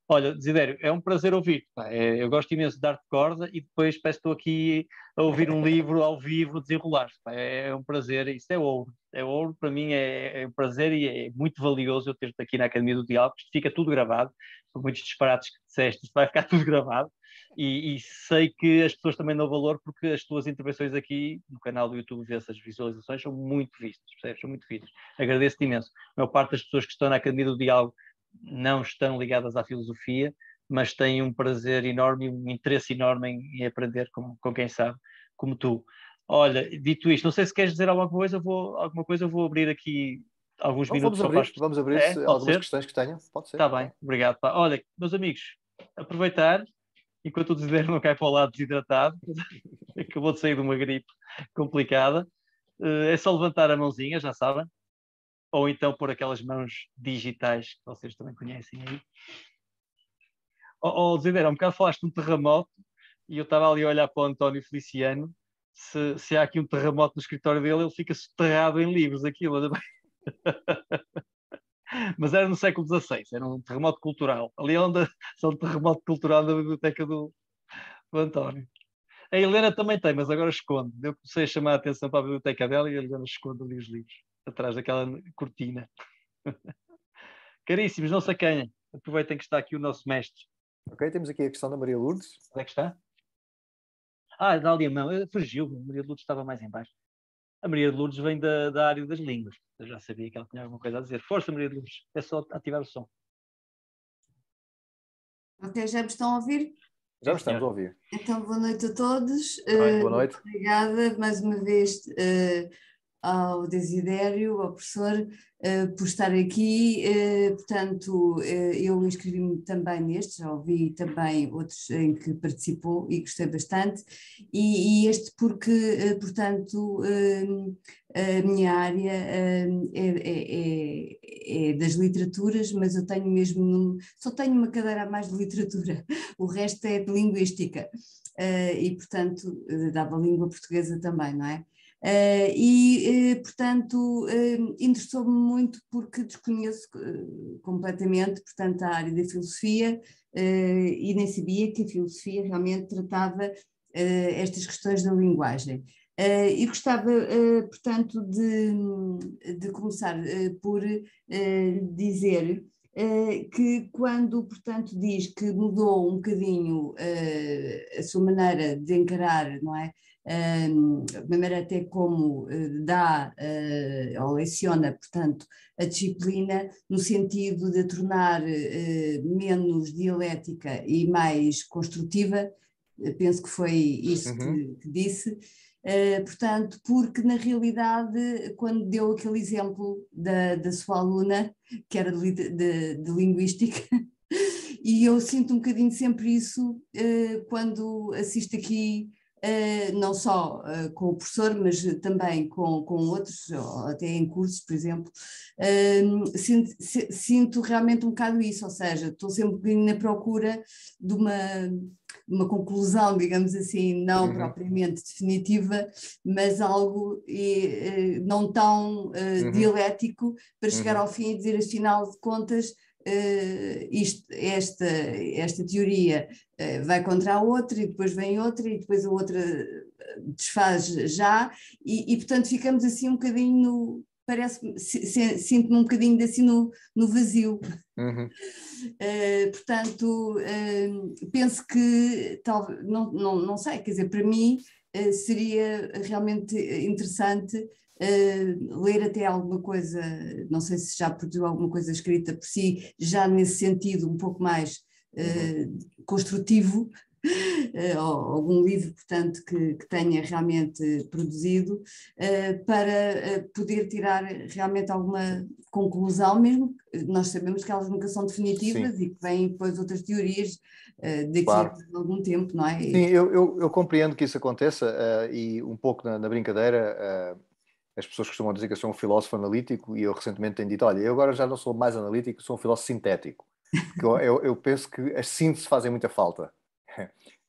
Olha, Desidério, é um prazer ouvir. É, eu gosto imenso de dar-te corda e depois peço estou aqui a ouvir um livro ao vivo desenrolar. É, é um prazer, isso é ouro. É ouro, para mim é, é, um prazer e é muito valioso eu ter-te aqui na Academia do Diálogo, isto fica tudo gravado, por muitos disparates que disseste, isto vai ficar tudo gravado. E, e, sei que as pessoas também dão valor porque as tuas intervenções aqui no canal do YouTube, essas visualizações são muito vistas, percebes? São muito vistas. Agradeço-te imenso. A maior parte das pessoas que estão na Academia do Diálogo não estão ligadas à filosofia, mas têm um prazer enorme, um interesse enorme em, em aprender com, com quem sabe, como tu. Olha, dito isto, não sei se queres dizer alguma coisa, vou, alguma coisa, vou abrir aqui alguns então, minutos. Vamos abrir, para... vamos abrir é? algumas ser? questões que tenham, pode ser. Está bem, obrigado. Pá. Olha, meus amigos, aproveitar enquanto o Desiderio não cai para o lado desidratado, acabou de sair de uma gripe complicada. Eh, é só levantar a mãozinha, já sabem, ou então por aquelas mãos digitais que vocês também conhecem aí. Oh, oh Desiderio, um bocado falaste de um terremoto e eu estava ali a olhar para o António Feliciano. Se, se há aqui um terremoto no escritório dele, ele fica soterrado em livros, aquilo, olha é? bem mas era no século XVI, era um terremoto cultural. Ali é onde são um terremoto cultural da biblioteca do, do, António. A Helena também tem, mas agora esconde. Eu comecei a chamar a atenção para a biblioteca dela e a Helena esconde ali os livros, atrás daquela cortina. Caríssimos, não se acanhem. Aproveitem que está aqui o nosso mestre. Ok, temos aqui a questão da Maria Lourdes. Onde é que está? Ah, é dá ali a mão. Fugiu. A Maria Lourdes estava mais em baixo. A Maria de Lourdes vem da, da área das línguas. Eu já sabia que ela tinha alguma coisa a dizer. Força, Maria de Lourdes, é só ativar o som. Ok, já me estão a ouvir? Já me estamos a ouvir. Então, boa noite a todos. Boa noite. Uh, Obrigada mais uma vez. Uh, ao Desidério, ao professor, eh, por estar aqui. Eh, portanto, eh, eu inscrevi-me também neste, já ouvi também outros em que participou e gostei bastante. E, e este porque, portanto, a minha área é, é, é, é, das literaturas, mas eu tenho mesmo, só tenho uma cadeira a mais de literatura, o resto é de linguística. e, portanto, dava língua portuguesa também, não é? Eh, e, eh, portanto, eh, interessou-me muito porque desconheço completamente, portanto, a área da filosofia e nem sabia que a filosofia realmente tratava estas questões da linguagem. Uh, e gostava, uh, portanto, de, de começar uh, por dizer que quando, portanto, diz que mudou um bocadinho a sua maneira de encarar, não é? a maneira até como eh, dá eh, ou leciona, portanto, a disciplina no sentido de tornar eh, menos dialética e mais construtiva, penso que foi isso uhum. que, que, disse, portanto, porque na realidade, quando deu aquele exemplo da, da sua aluna, que era de, de, de linguística, e eu sinto um bocadinho sempre isso quando assisto aqui eh, não só eh, com o professor, mas também com, com outros, até em cursos, por exemplo, ehm, sinto, sinto realmente um bocado isso, ou seja, estou sempre na procura de uma, uma conclusão, digamos assim, não uhum. propriamente definitiva, mas algo e, eh, não tão uh, uhum. dialético para chegar uhum. ao fim e dizer, afinal de contas, eh, isto, esta, esta teoria eh, vai contra a outra e depois vem outra e depois a outra eh, desfaz já e, e portanto ficamos assim um bocadinho no parece sinto-me um bocadinho assim no, no vazio uhum. uh, portanto penso que talvez não, não, não sei, quer dizer, para mim seria realmente interessante eh, ler até alguma coisa, não sei se já produziu alguma coisa escrita por si, já nesse sentido um pouco mais eh, uhum. construtivo, uh, algum livro, portanto, que, que tenha realmente produzido, uh, para uh, poder tirar realmente alguma conclusão, mesmo que nós sabemos que elas nunca são definitivas Sim. e que vêm depois outras teorias de daqui claro. a algum tempo, não é? Sim, eu, eu, eu compreendo que isso aconteça e um pouco na, na brincadeira as pessoas costumam dizer que eu sou um filósofo analítico e eu recentemente tenho dito: olha, eu agora já não sou mais analítico, sou um filósofo sintético. Eu, eu, eu, penso que as sínteses fazem muita falta.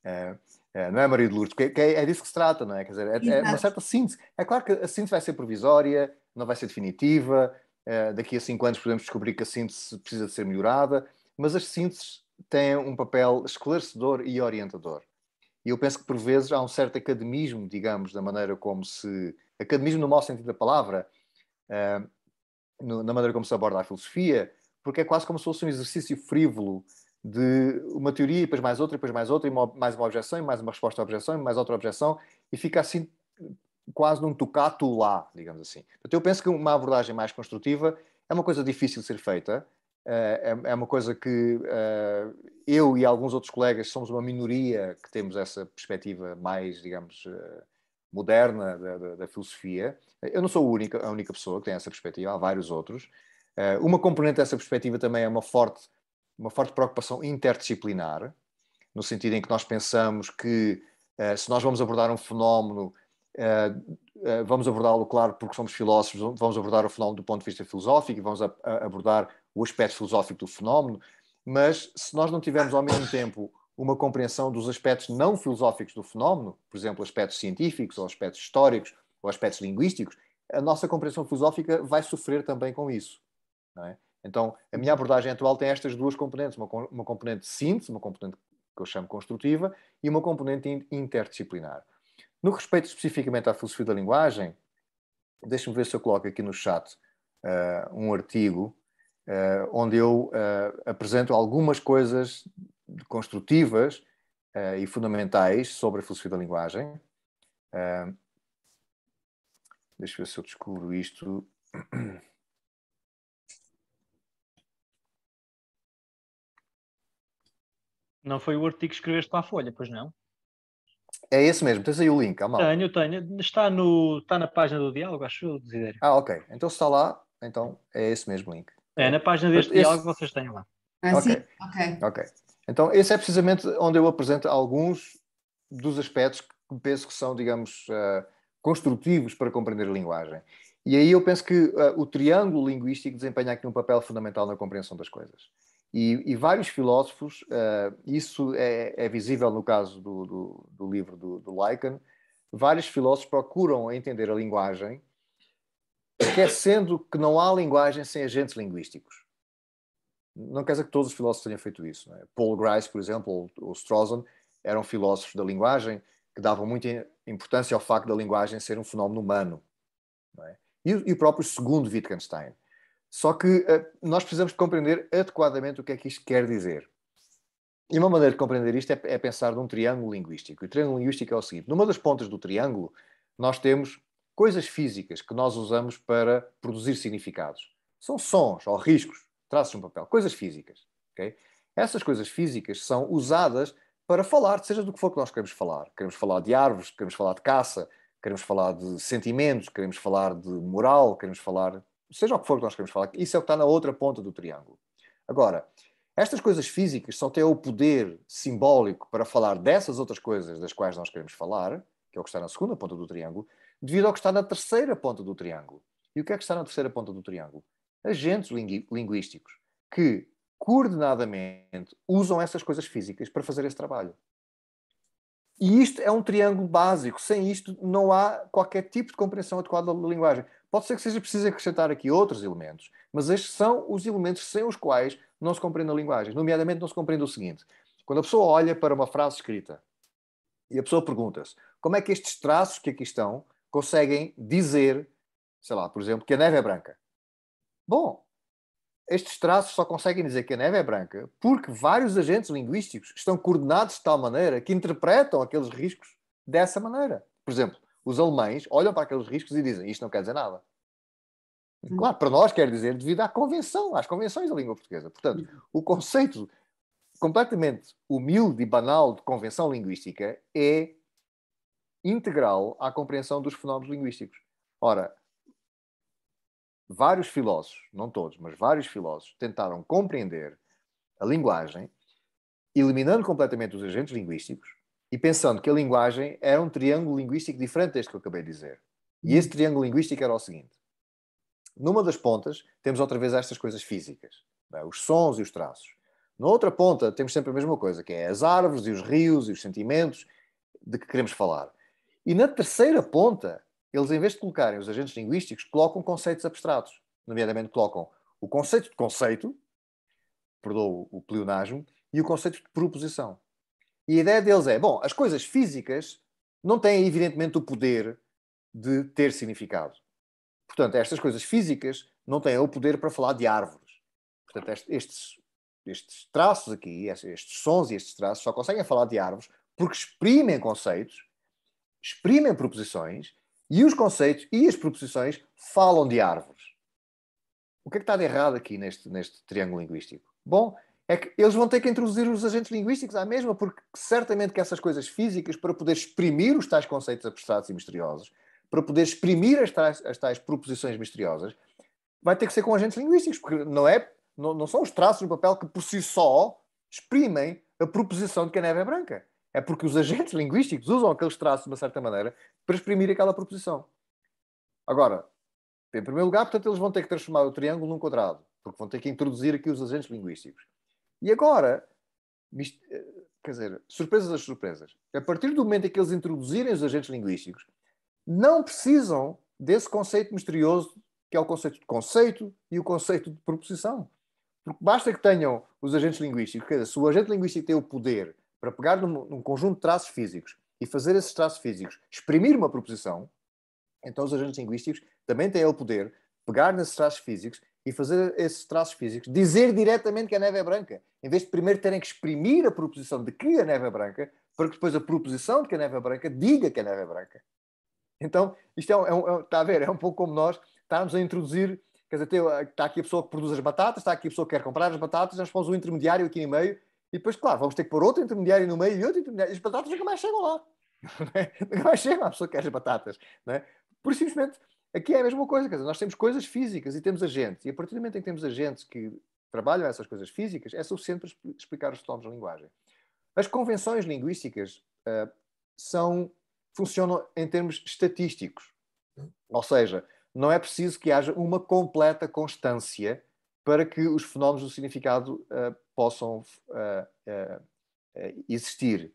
É, é, não é, Maria de Lourdes? que é, é disso que se trata, não é? Quer dizer, é, é uma certa síntese. É claro que a síntese vai ser provisória, não vai ser definitiva. Eh, daqui a cinco anos podemos descobrir que a síntese precisa de ser melhorada, mas as sínteses têm um papel esclarecedor e orientador. E eu penso que, por vezes, há um certo academismo, digamos, da maneira como se academismo no mau sentido da palavra, uh, no, na maneira como se aborda a filosofia, porque é quase como se fosse um exercício frívolo de uma teoria, e depois mais outra, e depois mais outra, e mais uma objeção, e mais uma resposta à objeção, e mais outra objeção, e fica assim quase num tocato lá, digamos assim. Então eu penso que uma abordagem mais construtiva é uma coisa difícil de ser feita, eh, é, é uma coisa que eh, eu e alguns outros colegas somos uma minoria que temos essa perspectiva mais, digamos, moderna da, da, da, filosofia. Eu não sou a única, a única pessoa que tem essa perspectiva, há vários outros. Uh, uma componente dessa perspectiva também é uma forte, uma forte preocupação interdisciplinar, no sentido em que nós pensamos que uh, se nós vamos abordar um fenómeno, uh, vamos abordá-lo, claro, porque somos filósofos, vamos abordar o fenómeno do ponto de vista filosófico e vamos a, a abordar o aspecto filosófico do fenómeno, mas se nós não tivermos ao mesmo tempo uma compreensão dos aspectos não filosóficos do fenómeno, por exemplo, aspectos científicos, ou aspectos históricos, ou aspectos linguísticos, a nossa compreensão filosófica vai sofrer também com isso. É? Então, a minha abordagem atual tem estas duas componentes: uma, uma componente de síntese, uma componente que eu chamo construtiva, e uma componente interdisciplinar. No respeito especificamente à filosofia da linguagem, deixe-me ver se eu coloco aqui no chat uh, um artigo uh, onde eu uh, apresento algumas coisas construtivas uh, e fundamentais sobre a filosofia da linguagem. Uh, deixa eu ver se eu descubro isto. Não foi o artigo que escreveste para a Folha, pois não? É esse mesmo, tens aí o link, Amal. Tenho, tenho. Está, no, está na página do diálogo, acho eu, Desidério. Ah, ok. Então se está lá, então é esse mesmo link. É, na página deste esse... diálogo vocês têm lá. Ah, okay. sim? Ok. Ok. Então, esse é precisamente onde eu apresento alguns dos aspectos que penso que são, digamos, eh, construtivos para compreender a linguagem. E aí eu penso que uh, o triângulo linguístico desempenha aqui um papel fundamental na compreensão das coisas. E, e vários filósofos, uh, isso é, é, visível no caso do, do, do livro do, do Lycan, vários filósofos procuram entender a linguagem, esquecendo que não há linguagem sem agentes linguísticos não quer dizer que todos os filósofos tenham feito isso. É? Paul Grice, por exemplo, ou Strawson, eram filósofos da linguagem que davam muita importância ao facto da linguagem ser um fenómeno humano. É? E, e, o próprio segundo Wittgenstein. Só que uh, nós precisamos compreender adequadamente o que é que isto quer dizer. E uma maneira de compreender isto é, é pensar num triângulo linguístico. E o triângulo linguístico é o seguinte: numa das pontas do triângulo, nós temos coisas físicas que nós usamos para produzir significados. São sons ou riscos traços de um papel, coisas físicas. Okay? Essas coisas físicas são usadas para falar, seja do que for que nós queremos falar. Queremos falar de árvores, queremos falar de caça, queremos falar de sentimentos, queremos falar de moral, queremos falar. Seja o que for que nós queremos falar, isso é o que está na outra ponta do triângulo. Agora, estas coisas físicas só têm o poder simbólico para falar dessas outras coisas das quais nós queremos falar, que é o que está na segunda ponta do triângulo, devido ao que está na terceira ponta do triângulo. E o que é que está na terceira ponta do triângulo? agentes linguísticos que coordenadamente usam essas coisas físicas para fazer esse trabalho. E isto é um triângulo básico. Sem isto, não há qualquer tipo de compreensão adequada da linguagem. Pode ser que seja preciso acrescentar aqui outros elementos, mas estes são os elementos sem os quais não se compreende a linguagem. Nomeadamente, não se compreende o seguinte: quando a pessoa olha para uma frase escrita e a pessoa pergunta-se como é que estes traços que aqui estão conseguem dizer, sei lá, por exemplo, que a neve é branca. Bom, estes traços só conseguem dizer que a neve é branca porque vários agentes linguísticos estão coordenados de tal maneira que interpretam aqueles riscos dessa maneira. Por exemplo, os alemães olham para aqueles riscos e dizem isto não quer dizer nada. Hum. Claro, para nós quer dizer devido à convenção, às convenções da língua portuguesa. Portanto, hum. o conceito completamente humilde e banal de convenção linguística é integral à compreensão dos fenómenos linguísticos. Ora, vários filósofos, não todos, mas vários filósofos, tentaram compreender a linguagem, eliminando completamente os agentes linguísticos e pensando que a linguagem era um triângulo linguístico diferente deste que eu acabei de dizer. E esse triângulo linguístico era o seguinte: numa das pontas temos outra vez estas coisas físicas, é? os sons e os traços. Na outra ponta temos sempre a mesma coisa, que é as árvores e os rios e os sentimentos de que queremos falar. E na terceira ponta eles em vez de colocarem os agentes linguísticos, colocam conceitos abstratos. Nomeadamente, colocam o conceito de conceito, perdoa o pleonasmo, e o conceito de proposição. E a ideia deles é, bom, as coisas físicas não têm evidentemente o poder de ter significado. Portanto, estas coisas físicas não têm o poder para falar de árvores. Portanto, estes, estes traços aqui, estes sons e estes traços só conseguem falar de árvores porque exprimem conceitos, exprimem proposições e os conceitos e as proposições falam de árvores. O que é que está de errado aqui neste, neste triângulo linguístico? Bom, é que eles vão ter que introduzir os agentes linguísticos à mesma, porque certamente que essas coisas físicas, para poder exprimir os tais conceitos abstratos e misteriosos, para poder exprimir as tais, as tais proposições misteriosas, vai ter que ser com agentes linguísticos, porque não, é, não, não são os traços no papel que por si só exprimem a proposição de que a neve é branca. É porque os agentes linguísticos usam aqueles traços de uma certa maneira para exprimir aquela proposição. Agora, em primeiro lugar, portanto, eles vão ter que transformar o triângulo num quadrado, porque vão ter que introduzir aqui os agentes linguísticos. E agora, eh, quer dizer, surpresas das surpresas. A partir do momento em que eles introduzirem os agentes linguísticos, não precisam desse conceito misterioso que é o conceito de conceito e o conceito de proposição. Porque basta que tenham os agentes linguísticos, quer dizer, se o agente linguístico tem o poder para pegar num, num conjunto de traços físicos e fazer esses traços físicos exprimir uma proposição, então os agentes linguísticos também têm o poder de pegar nesses traços físicos e fazer esses traços físicos dizer diretamente que a neve é branca, em vez de primeiro terem que exprimir a proposição de que a neve é branca, para que depois a proposição de que a neve é branca diga que a neve é branca. Então, isto é, um, é um, é está a ver, é um pouco como nós estarmos a introduzir, quer dizer, tem, está aqui a pessoa que produz as batatas, está aqui a pessoa que quer comprar as batatas, nós pomos um intermediário aqui no meio e depois, claro, vamos ter que pôr outro intermediário no meio e outro intermediário. E as batatas nunca mais chegam lá. É? nunca mais chegam a pessoa quer as batatas. Não é? Por simplesmente, aqui é a mesma coisa. Quer dizer, nós temos coisas físicas e temos agentes. E a partir do momento em que temos agentes que trabalham essas coisas físicas, é suficiente para explicar os fenómenos da linguagem. As convenções linguísticas uh, são, funcionam em termos estatísticos. Ou seja, não é preciso que haja uma completa constância para que os fenómenos do significado uh, possam uh, uh, existir.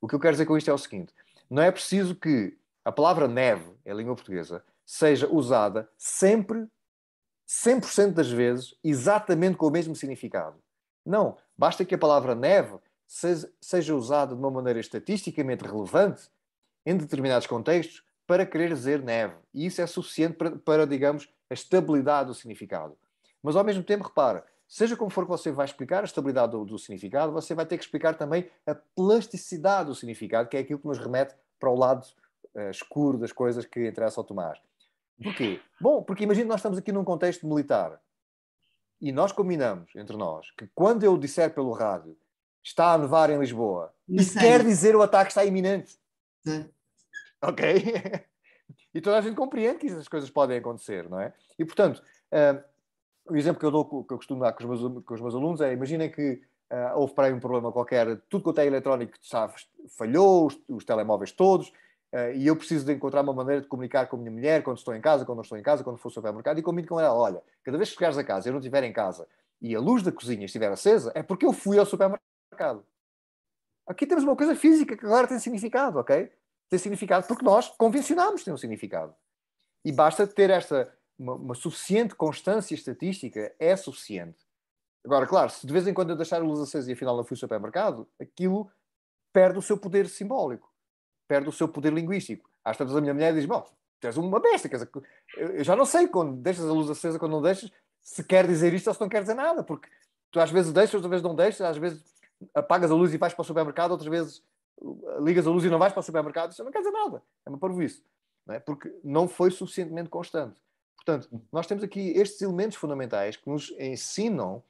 O que eu quero dizer com isto é o seguinte: não é preciso que a palavra neve, em língua portuguesa, seja usada sempre, 100% das vezes, exatamente com o mesmo significado. Não. Basta que a palavra neve seja, seja usada de uma maneira estatisticamente relevante em determinados contextos para querer dizer neve. E isso é suficiente para, para digamos, a estabilidade do significado. Mas, ao mesmo tempo, repara, Seja como for que você vai explicar a estabilidade do, do, significado, você vai ter que explicar também a plasticidade do significado, que é aquilo que nos remete para o lado uh, escuro das coisas que interessa ao Tomás. Porquê? Bom, porque imagina nós estamos aqui num contexto militar e nós combinamos entre nós que quando eu disser pelo rádio está a nevar em Lisboa, isso quer dizer o ataque está iminente. Sim. Ok? e toda a gente compreende que essas coisas podem acontecer, não é? E portanto, uh, o exemplo que eu dou, que eu costumo dar com os meus, com os meus alunos é, imaginem que uh, houve para aí um problema qualquer, tudo quanto é eletrónico sabe, falhou, os, os telemóveis todos, uh, e eu preciso de encontrar uma maneira de comunicar com a minha mulher quando estou em casa, quando não estou em casa, quando for ao supermercado, e combino com ela, olha, cada vez que chegares a casa e eu não estiver em casa, e a luz da cozinha estiver acesa, é porque eu fui ao supermercado. Aqui temos uma coisa física que agora tem significado, ok? Tem significado porque nós convencionámos tem um significado. E basta ter esta uma, uma, suficiente constância estatística é suficiente. Agora, claro, se de vez em quando eu deixar a luz acesa e afinal não fui ao supermercado, aquilo perde o seu poder simbólico, perde o seu poder linguístico. Às vezes a minha mulher diz, bom, tu és uma besta, quer dizer, eu já não sei quando deixas a luz acesa, quando não deixas, se quer dizer isto ou se não quer dizer nada, porque tu às vezes deixas, outras vezes não deixas, às vezes apagas a luz e vais para o supermercado, outras vezes uh, ligas a luz e não vais para o supermercado, isso não quer dizer nada, é uma parvoíce, não é? porque não foi suficientemente constante. Portanto, nós temos aqui estes elementos fundamentais que nos ensinam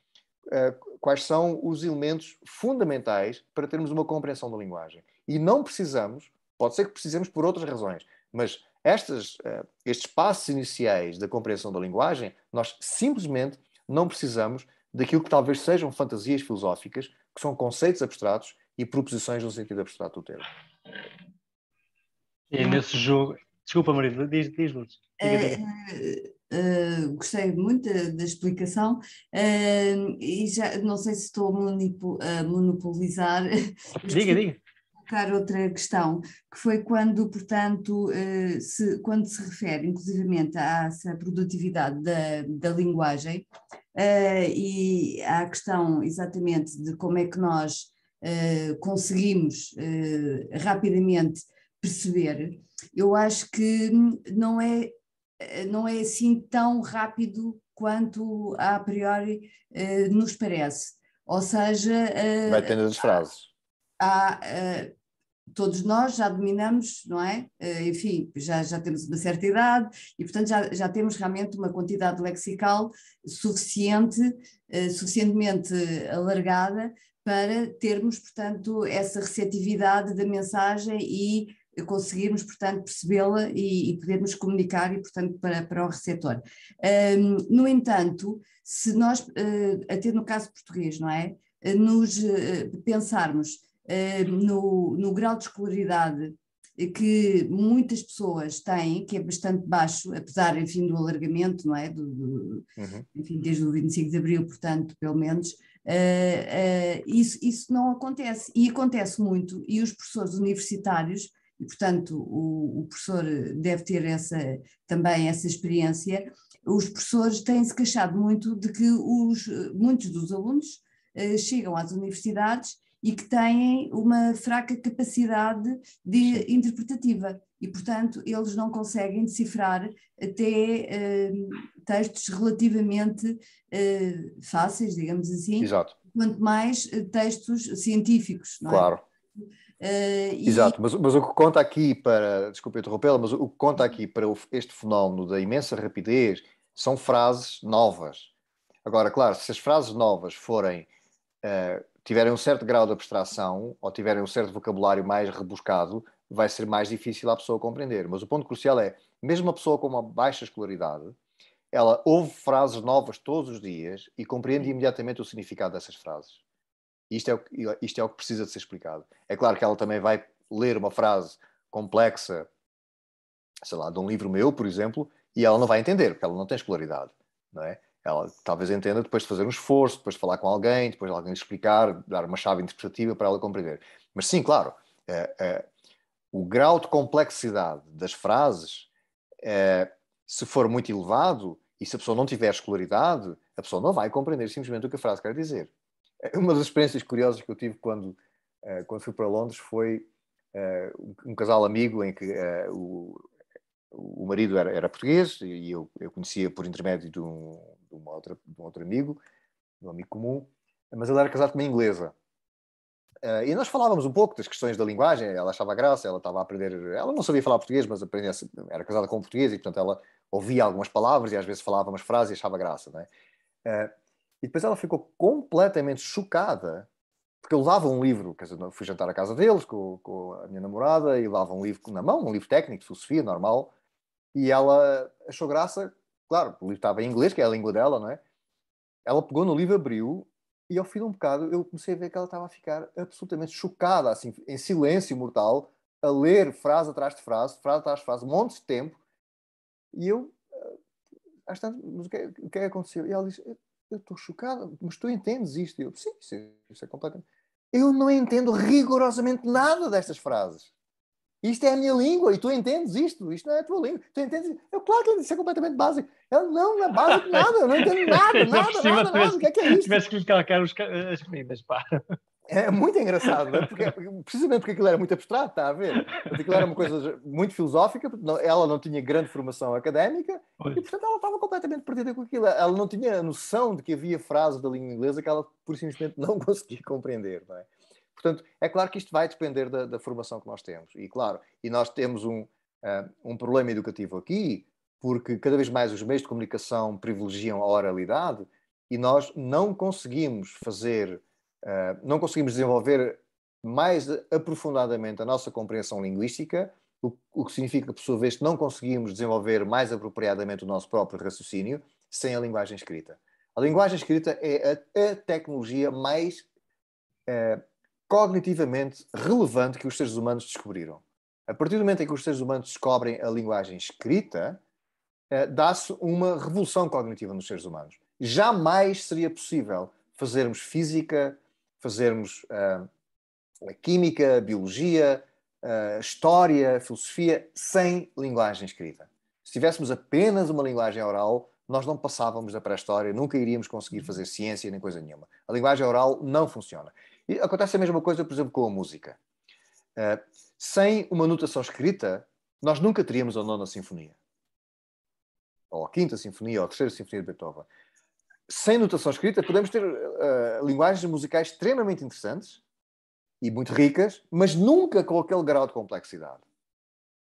uh, quais são os elementos fundamentais para termos uma compreensão da linguagem. E não precisamos, pode ser que precisemos por outras razões, mas estas, uh, estes passos iniciais da compreensão da linguagem, nós simplesmente não precisamos daquilo que talvez sejam fantasias filosóficas, que são conceitos abstratos e proposições no sentido abstrato do termo. E nesse jogo, Desculpa, Marido. diz, diz Lourdes. Uh, gostei muito da, explicação uh, e já não sei se estou a monopolizar. Diga, diga. Colocar outra questão, que foi quando, portanto, se, quando se refere inclusivamente à essa produtividade da, da linguagem e à questão exatamente de como é que nós conseguimos rapidamente perceber, eu acho que não é, eh, não é assim tão rápido quanto a priori eh, nos parece. Ou seja. Eh, Vai tendo as frases. Há, todos nós já dominamos, não é? enfim, já, já temos uma certa idade e, portanto, já, já temos realmente uma quantidade lexical suficiente, suficientemente alargada para termos, portanto, essa receptividade da mensagem e conseguirmos, portanto, percebê-la e, e, podermos comunicar, e, portanto, para, para o receptor. Um, no entanto, se nós, uh, até no caso português, não é? Ah, nos uh, pensarmos uh, no, no grau de escolaridade que muitas pessoas têm, que é bastante baixo, apesar, enfim, do alargamento, não é? Do, do uhum. Enfim, desde o 25 de Abril, portanto, pelo menos, uh, uh, isso, isso não acontece. E acontece muito, e os professores universitários e, portanto, o, o professor deve ter essa, também essa experiência. Os professores têm-se queixado muito de que os, muitos dos alunos eh, chegam às universidades e que têm uma fraca capacidade de interpretativa e, portanto, eles não conseguem decifrar até eh, textos relativamente eh, fáceis, digamos assim. Exato. Quanto mais eh, textos científicos, não claro. é? Claro. Uh, Exato, e... mas, mas, o que conta aqui para, desculpa interrompê-la, mas o que conta uhum. aqui para este fenómeno da imensa rapidez são frases novas. Agora, claro, se as frases novas forem, uh, tiverem um certo grau de abstração ou tiverem um certo vocabulário mais rebuscado, vai ser mais difícil a pessoa compreender. Mas o ponto crucial é, mesmo a pessoa com uma baixa escolaridade, ela ouve frases novas todos os dias e compreende uhum. imediatamente o significado dessas frases. E isto é, o, isto é o que precisa de ser explicado. É claro que ela também vai ler uma frase complexa, sei lá, de um livro meu, por exemplo, e ela não vai entender, porque ela não tem escolaridade, não é? Ela talvez entenda depois de fazer um esforço, depois de falar com alguém, depois de alguém explicar, dar uma chave interpretativa para ela compreender. Mas sim, claro, é, é, o grau de complexidade das frases, é, se for muito elevado e se a pessoa não tiver escolaridade, a pessoa não vai compreender simplesmente o que a frase quer dizer. É, uma das experiências curiosas que eu tive quando, eh, quando fui para Londres foi eh, um casal amigo em que eh, o, o marido era, era português e eu, eu conhecia por intermédio de um, de, uma outra, de um outro amigo, de um amigo comum, mas ele era casado com uma inglesa. Uh, e nós falávamos um pouco das questões da linguagem, ela achava graça, ela estava a aprender, ela não sabia falar português, mas aprendia, era casada com um português e, portanto, ela ouvia algumas palavras e às vezes falava umas frases e achava graça, não é? Uh, e depois ela ficou completamente chocada, porque eu levava um livro, quer dizer, fui jantar à casa deles com, com a minha namorada e levava um livro na mão, um livro técnico, de filosofia, normal, e ela achou graça, claro, o livro estava em inglês, que é a língua dela, não é? Ela pegou no livro, abriu, e ao fim de um bocado eu comecei a ver que ela estava a ficar absolutamente chocada, assim, em silêncio mortal, a ler frase atrás de frase, frase atrás de frase, um monte de tempo, e eu, ah, às tantas, mas o que, é, o que é que aconteceu? E ela disse, eu estou chocado, mas tu entendes isto? eu, sim, sim isso é completamente. Eu não entendo rigorosamente nada destas frases. Isto é a minha língua e tu entendes isto, isto não é a tua língua. Tu entendes? Isto? Eu, claro que isso é completamente básico. Ela não, não é básico nada, eu não entendo nada, nada, nada, nada, nada. O que é que é isto? Tivesse que lhe calcar os, as comidas, pá. É muito engraçado, é? porque, precisamente porque aquilo era muito abstrato, está a ver? Porque aquilo era uma coisa muito filosófica, não, ela não tinha grande formação académica pois. e, portanto, ela estava completamente perdida com aquilo. Ela não tinha a noção de que havia frases da língua inglesa que ela, por simplesmente, não conseguia compreender, não é? Portanto, é claro que isto vai depender da, da formação que nós temos. E, claro, e nós temos um, uh, um problema educativo aqui, porque cada vez mais os meios de comunicação privilegiam a oralidade e nós não conseguimos fazer ah, não conseguimos desenvolver mais aprofundadamente a nossa compreensão linguística, o, o, que significa que, por sua vez, não conseguimos desenvolver mais apropriadamente o nosso próprio raciocínio sem a linguagem escrita. A linguagem escrita é a, a tecnologia mais ah, cognitivamente relevante que os seres humanos descobriram. A partir do momento em que os seres humanos descobrem a linguagem escrita, ah, dá-se uma revolução cognitiva nos seres humanos. Jamais seria possível fazermos física, fazermos uh, química, biologia, ah, história, filosofia, sem linguagem escrita. Se tivéssemos apenas uma linguagem oral, nós não passávamos da pré-história, nunca iríamos conseguir uhum. fazer ciência nem coisa nenhuma. A linguagem oral não funciona. E acontece a mesma coisa, por exemplo, com a música. Uh, sem uma notação escrita, nós nunca teríamos a nona sinfonia, ou a quinta sinfonia, ou a terceira sinfonia de Beethoven sem notação escrita, podemos ter uh, linguagens musicais extremamente interessantes e muito ricas, mas nunca com aquele grau de complexidade.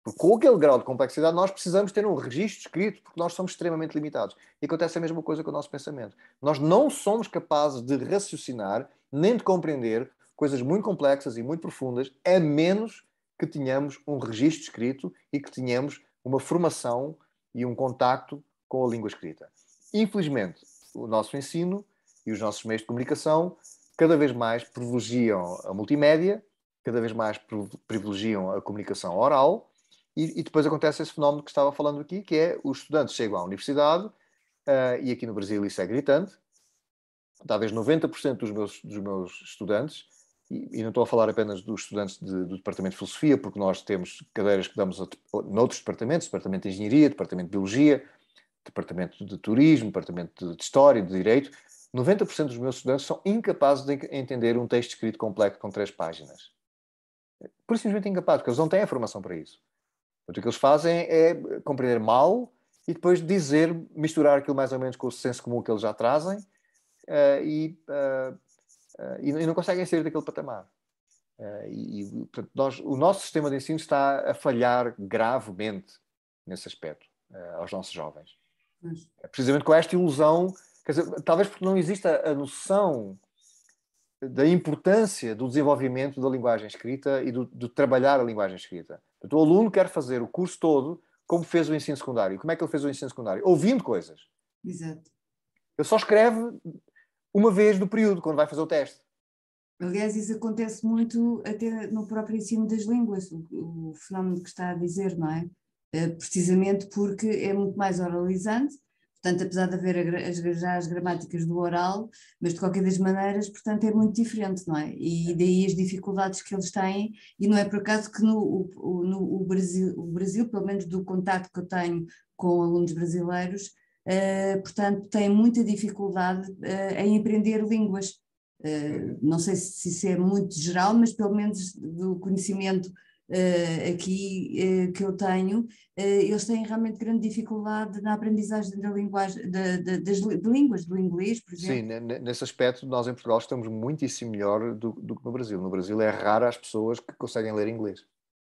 Porque com aquele grau de complexidade nós precisamos ter um registro escrito, porque nós somos extremamente limitados. E acontece a mesma coisa com o nosso pensamento. Nós não somos capazes de raciocinar nem de compreender coisas muito complexas e muito profundas, a menos que tenhamos um registro escrito e que tenhamos uma formação e um contacto com a língua escrita. Infelizmente, o nosso ensino e os nossos meios de comunicação cada vez mais privilegiam a multimédia, cada vez mais privilegiam a comunicação oral, e, depois acontece esse fenómeno que estava falando aqui, que é os estudantes chegam à universidade, uh, e aqui no Brasil isso é gritante, talvez 90% dos meus, dos meus estudantes, e, e, não estou a falar apenas dos estudantes de, do Departamento de Filosofia, porque nós temos cadeiras que damos a, noutros departamentos, Departamento de Engenharia, Departamento de Biologia, departamento de turismo, departamento de história, de direito, 90% dos meus estudantes são incapazes de entender um texto escrito completo com três páginas. Por simplesmente incapazes, porque eles não têm a formação para isso. O que eles fazem é compreender mal e depois dizer, misturar aquilo mais ou menos com o senso comum que eles já trazem uh, e, uh, uh, e, não conseguem sair daquele patamar. e, portanto, nós, o nosso sistema de ensino está a falhar gravemente nesse aspecto aos nossos jovens. É precisamente com esta ilusão, dizer, talvez porque não exista a noção da importância do desenvolvimento da linguagem escrita e do, trabalhar a linguagem escrita. o aluno quer fazer o curso todo como fez o ensino secundário. Como é que ele fez o ensino secundário? Ouvindo coisas. Exato. Ele só escreve uma vez do período, quando vai fazer o teste. Aliás, isso acontece muito até no próprio ensino das línguas, o, o fenómeno que está a dizer, não é? Eh, precisamente porque é muito mais oralizante, portanto, apesar de haver as, já as gramáticas do oral, mas de qualquer das maneiras, portanto, é muito diferente, não é? E é. daí as dificuldades que eles têm, e não é por acaso que no, o, no, o Brasil, o Brasil, pelo menos do contato que eu tenho com alunos brasileiros, uh, portanto, tem muita dificuldade uh, em aprender línguas. Uh, não sei se isso é muito geral, mas pelo menos do conhecimento uh, aqui uh, que eu tenho, uh, eles têm realmente grande dificuldade na aprendizagem da linguagem, das de línguas, do inglês, por exemplo. Sim, nesse aspecto nós em Portugal estamos muitíssimo melhor do, do que no Brasil. No Brasil é raro as pessoas que conseguem ler inglês.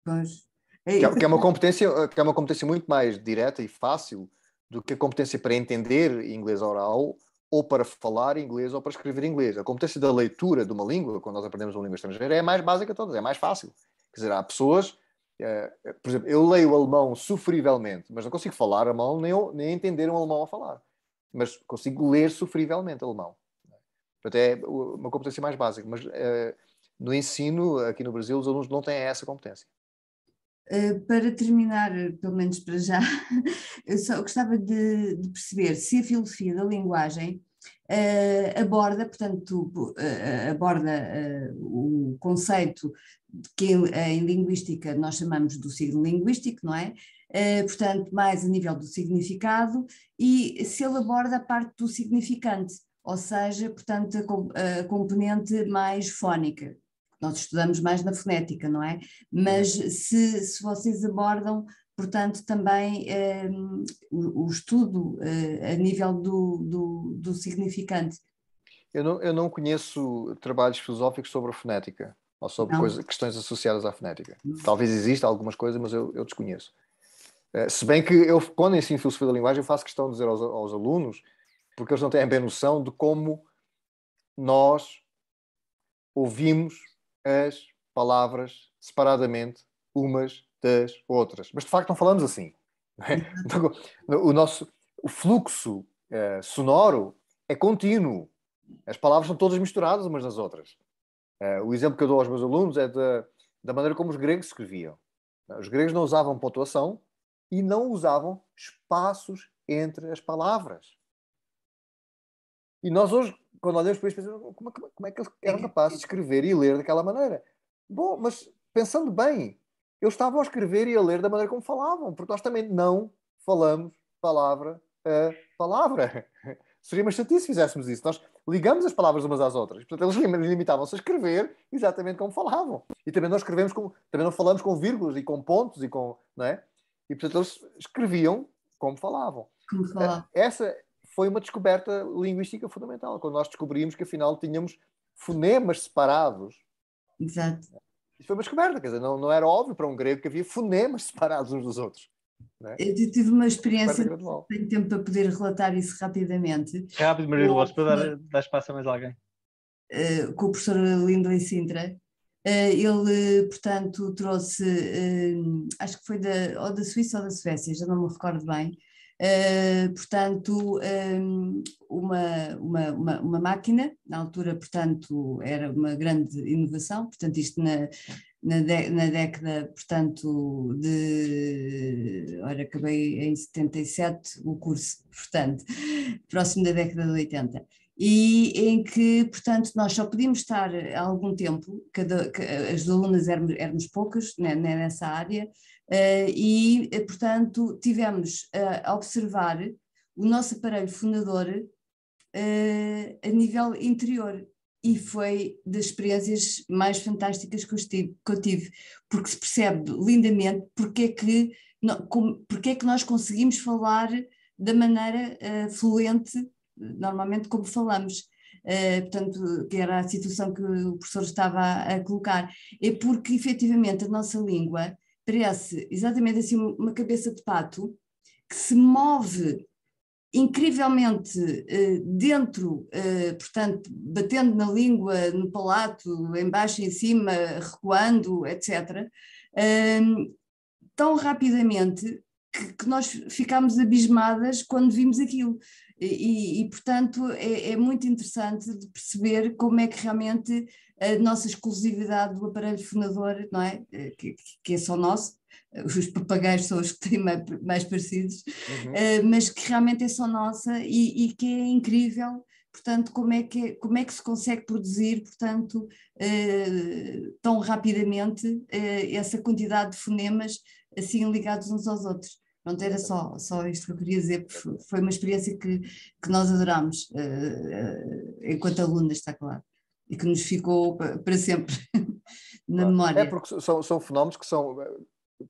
Pois. É que é, que é uma competência, que é uma competência muito mais direta e fácil do que a competência para entender inglês oral ou para falar inglês ou para escrever inglês. A competência da leitura de uma língua, quando nós aprendemos uma língua estrangeira, é a mais básica de todas, é mais fácil. Quer dizer, há pessoas, eh, por exemplo, eu leio alemão sofrivelmente, mas não consigo falar alemão nem, nem entender um alemão a falar. Mas consigo ler sofrivelmente alemão. Portanto, é uma competência mais básica. Mas eh, no ensino, aqui no Brasil, os alunos não têm essa competência. Eh, para terminar, pelo menos para já, eu só gostava de, de perceber se a filosofia da linguagem Uh, aborda, portanto, uh, aborda uh, o conceito que eh, em linguística nós chamamos do signo linguístico, não é? Eh, portanto, mais a nível do significado, e se ele aborda a parte do significante, ou seja, portanto, a, componente mais fónica. Nós estudamos mais na fonética, não é? Mas se, se vocês abordam, portanto, também um, eh, o estudo uh, a nível do, do, do significante. Eu não, eu não conheço trabalhos filosóficos sobre a fonética ou sobre questões associadas à fonética. Talvez exista algumas coisas, mas eu, eu desconheço. Eh, se bem que eu, quando ensino filosofia da linguagem, eu faço questão de dizer aos, aos alunos, porque eles não têm bem noção de como nós ouvimos as palavras separadamente umas das outras. Mas de facto não falamos assim. É? Então, o nosso o fluxo uh, sonoro é contínuo. As palavras são todas misturadas umas nas outras. Uh, o exemplo que eu dou aos meus alunos é da, da maneira como os gregos escreviam. Eh, os gregos não usavam pontuação e não usavam espaços entre as palavras. E nós hoje, quando olhamos para isso, pensamos oh, como, como, é como é que eles eram capazes de escrever e ler daquela maneira? Bom, mas pensando bem, eles estavam a escrever e a ler da maneira como falavam, porque nós também não falamos palavra a palavra. Seria mais chatice se fizéssemos isso. Nós ligamos as palavras umas às outras. Portanto, eles limitavam-se a escrever exatamente como falavam. E também não escrevemos com, também não falamos com vírgulas e com pontos e com, não é? E portanto eles escreviam como falavam. Como falar. Essa foi uma descoberta linguística fundamental, quando nós descobrimos que afinal tínhamos fonemas separados. Exato. Isso foi uma descoberta, quer dizer, não, não era óbvio para um grego que havia fonemas separados uns dos outros. É? Eu tive uma experiência, tenho tempo para poder relatar isso rapidamente. Rápido, Maria Lourdes, para dar, dar espaço a mais alguém. Eh, com o professor Lindley Sintra. Eh, ele, portanto, trouxe, eh, acho que foi da, ou da Suíça ou da Suécia, já não me recordo bem, portanto, um, uma, uma, uma, uma, máquina, na altura, portanto, era uma grande inovação, portanto, isto na, na, de, na década, portanto, de. Ora, acabei em 77 o curso, portanto, próximo da década de 80 e em que, portanto, nós só podíamos estar algum tempo, cada, as alunas éramos, éramos poucas né, né nessa área, eh, e, eh, portanto, tivemos a observar o nosso aparelho fundador eh, a nível interior, e foi das experiências mais fantásticas que eu, estive, que eu tive, porque se percebe lindamente porque é que, porque é que nós conseguimos falar da maneira uh, fluente, normalmente como falamos. Uh, portanto, que era a situação que o professor estava a, a colocar, é porque efetivamente a nossa língua parece exatamente assim uma cabeça de pato que se move incrivelmente eh, dentro, eh, portanto, batendo na língua, no palato, embaixo, em cima, recuando, etc., ehm, tão rapidamente que, que nós ficámos abismadas quando vimos aquilo. E, e portanto, é, é, muito interessante de perceber como é que realmente a nossa exclusividade do aparelho fonador, não é? Eh, que, que é só nosso, os papagaios são os que têm mais, mais parecidos, uhum. uh, mas que realmente é só nossa e, e, que é incrível, portanto, como é que, é, como é que se consegue produzir, portanto, uh, tão rapidamente uh, essa quantidade de fonemas assim ligados uns aos outros. Pronto, era só, só isto que eu queria dizer, foi uma experiência que, que nós adorámos, enquanto alunas, está claro, e que nos ficou para sempre na memória. É porque são, são fenómenos que são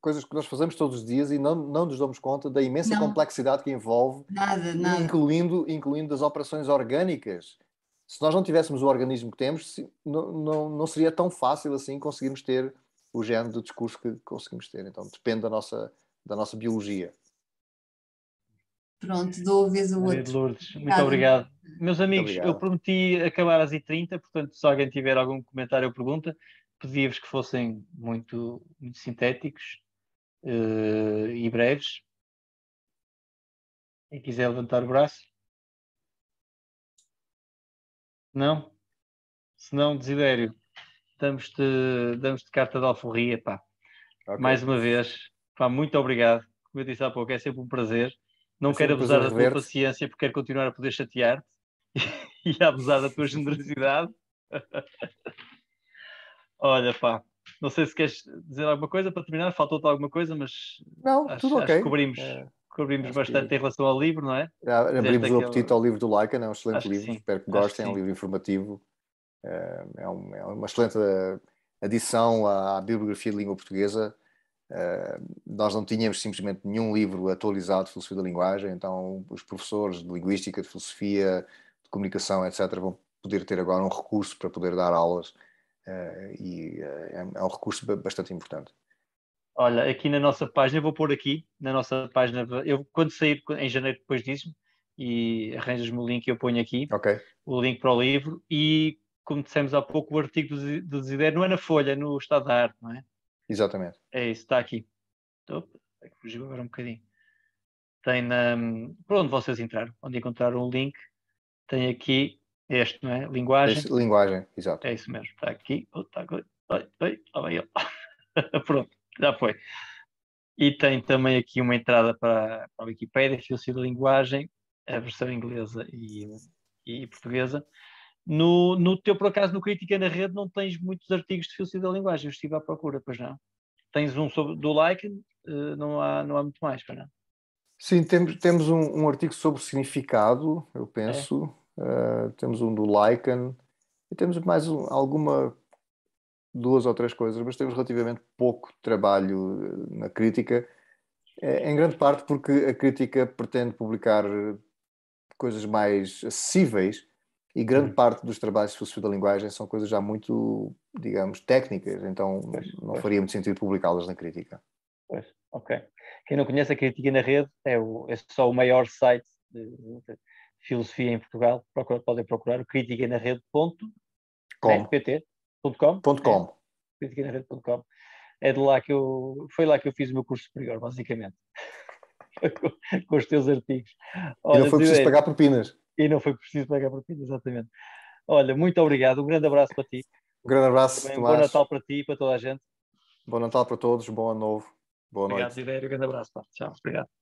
coisas que nós fazemos todos os dias e não, não nos damos conta da imensa não. complexidade que envolve, nada, nada. Incluindo, incluindo as operações orgânicas. Se nós não tivéssemos o organismo que temos, se, não, não, não seria tão fácil assim conseguirmos ter o género de discurso que conseguimos ter. Então depende da nossa, da nossa biologia. Pronto, dou a vez ao outro. Lourdes, muito obrigado. Meus amigos, obrigado. eu prometi acabar às I30, portanto, se alguém tiver algum comentário ou pergunta, pedia-vos que fossem muito, muito sintéticos uh, e breves. Quem quiser levantar o braço. Não? Se não, Desidério, damos-te damos -te carta de alforria, pá. Okay. Mais uma vez, pá, muito obrigado. Como eu disse há pouco, é sempre um prazer. Não é quero abusar da tua paciência, porque quero continuar a poder chatear-te e a abusar da tua generosidade. Olha, pá, não sei se queres dizer alguma coisa para terminar, faltou-te alguma coisa, mas não, acho, tudo acho cobrimos, é, cobrimos bastante que... em relação ao livro, não é? Abrimos Desde o apetite aquele... ao livro do Lacan, é um excelente livro, espero que gostem, que é um livro informativo, eh, é, um, é uma excelente adição à, à bibliografia de língua portuguesa. Uh, nós não tínhamos simplesmente nenhum livro atualizado de filosofia da linguagem, então os professores de linguística, de filosofia, de comunicação, etc., vão poder ter agora um recurso para poder dar aulas eh, e eh, é, é um recurso bastante importante. Olha, aqui na nossa página, vou pôr aqui, na nossa página, eu quando sair em janeiro depois disso, e arranjas-me o link e eu ponho aqui, okay. o link para o livro, e como dissemos há pouco, o artigo do, Desider não é na Folha, é no Estado da Arte, não é? Exatamente. É isso, está aqui. Opa, é fugiu agora um bocadinho. Tem na. Hum, por onde vocês entraram, onde encontraram o link, tem aqui este, não é? Linguagem. linguagem, exato. É isso mesmo. Está aqui. Oh, está aqui. Oi, oi, lá vai ele. Pronto, já foi. E tem também aqui uma entrada para, para a Wikipédia, Ciência da linguagem, a versão inglesa e, e portuguesa. No, no teu, por acaso, no Crítica na Rede, não tens muitos artigos de Ciência da linguagem. Eu estive à procura, pois não? Tens um sobre, do like, eh, não há, não há muito mais, pois não? Sim, temos, temos um, um artigo sobre significado, eu é. penso. É. Ah, temos um do Lycan e temos mais um, alguma duas ou três coisas, mas temos relativamente pouco trabalho ah, na crítica, é, em grande parte porque a crítica pretende publicar ah, coisas mais acessíveis e grande uhum. parte dos trabalhos de filosofia da linguagem são coisas já muito, digamos, técnicas, então não faria muito sentido publicá-las na crítica. Pois, ok. Quem não conhece a crítica na rede é, o, é só o maior site de, filosofia em Portugal, procura, podem procurar o crítica na com né? Crítica na rede.com. É de lá que eu, foi lá que eu fiz o meu curso superior, basicamente. com os teus artigos. Olha, e não foi preciso pagar propinas. E não foi preciso pagar propinas, exatamente. Olha, muito obrigado, um grande abraço para ti. Um grande abraço, Também, Tomás. Bom Natal para ti e para toda a gente. Bom Natal para todos, bom ano novo. Boa obrigado, noite. Obrigado, Um grande abraço. Tchau. Obrigado.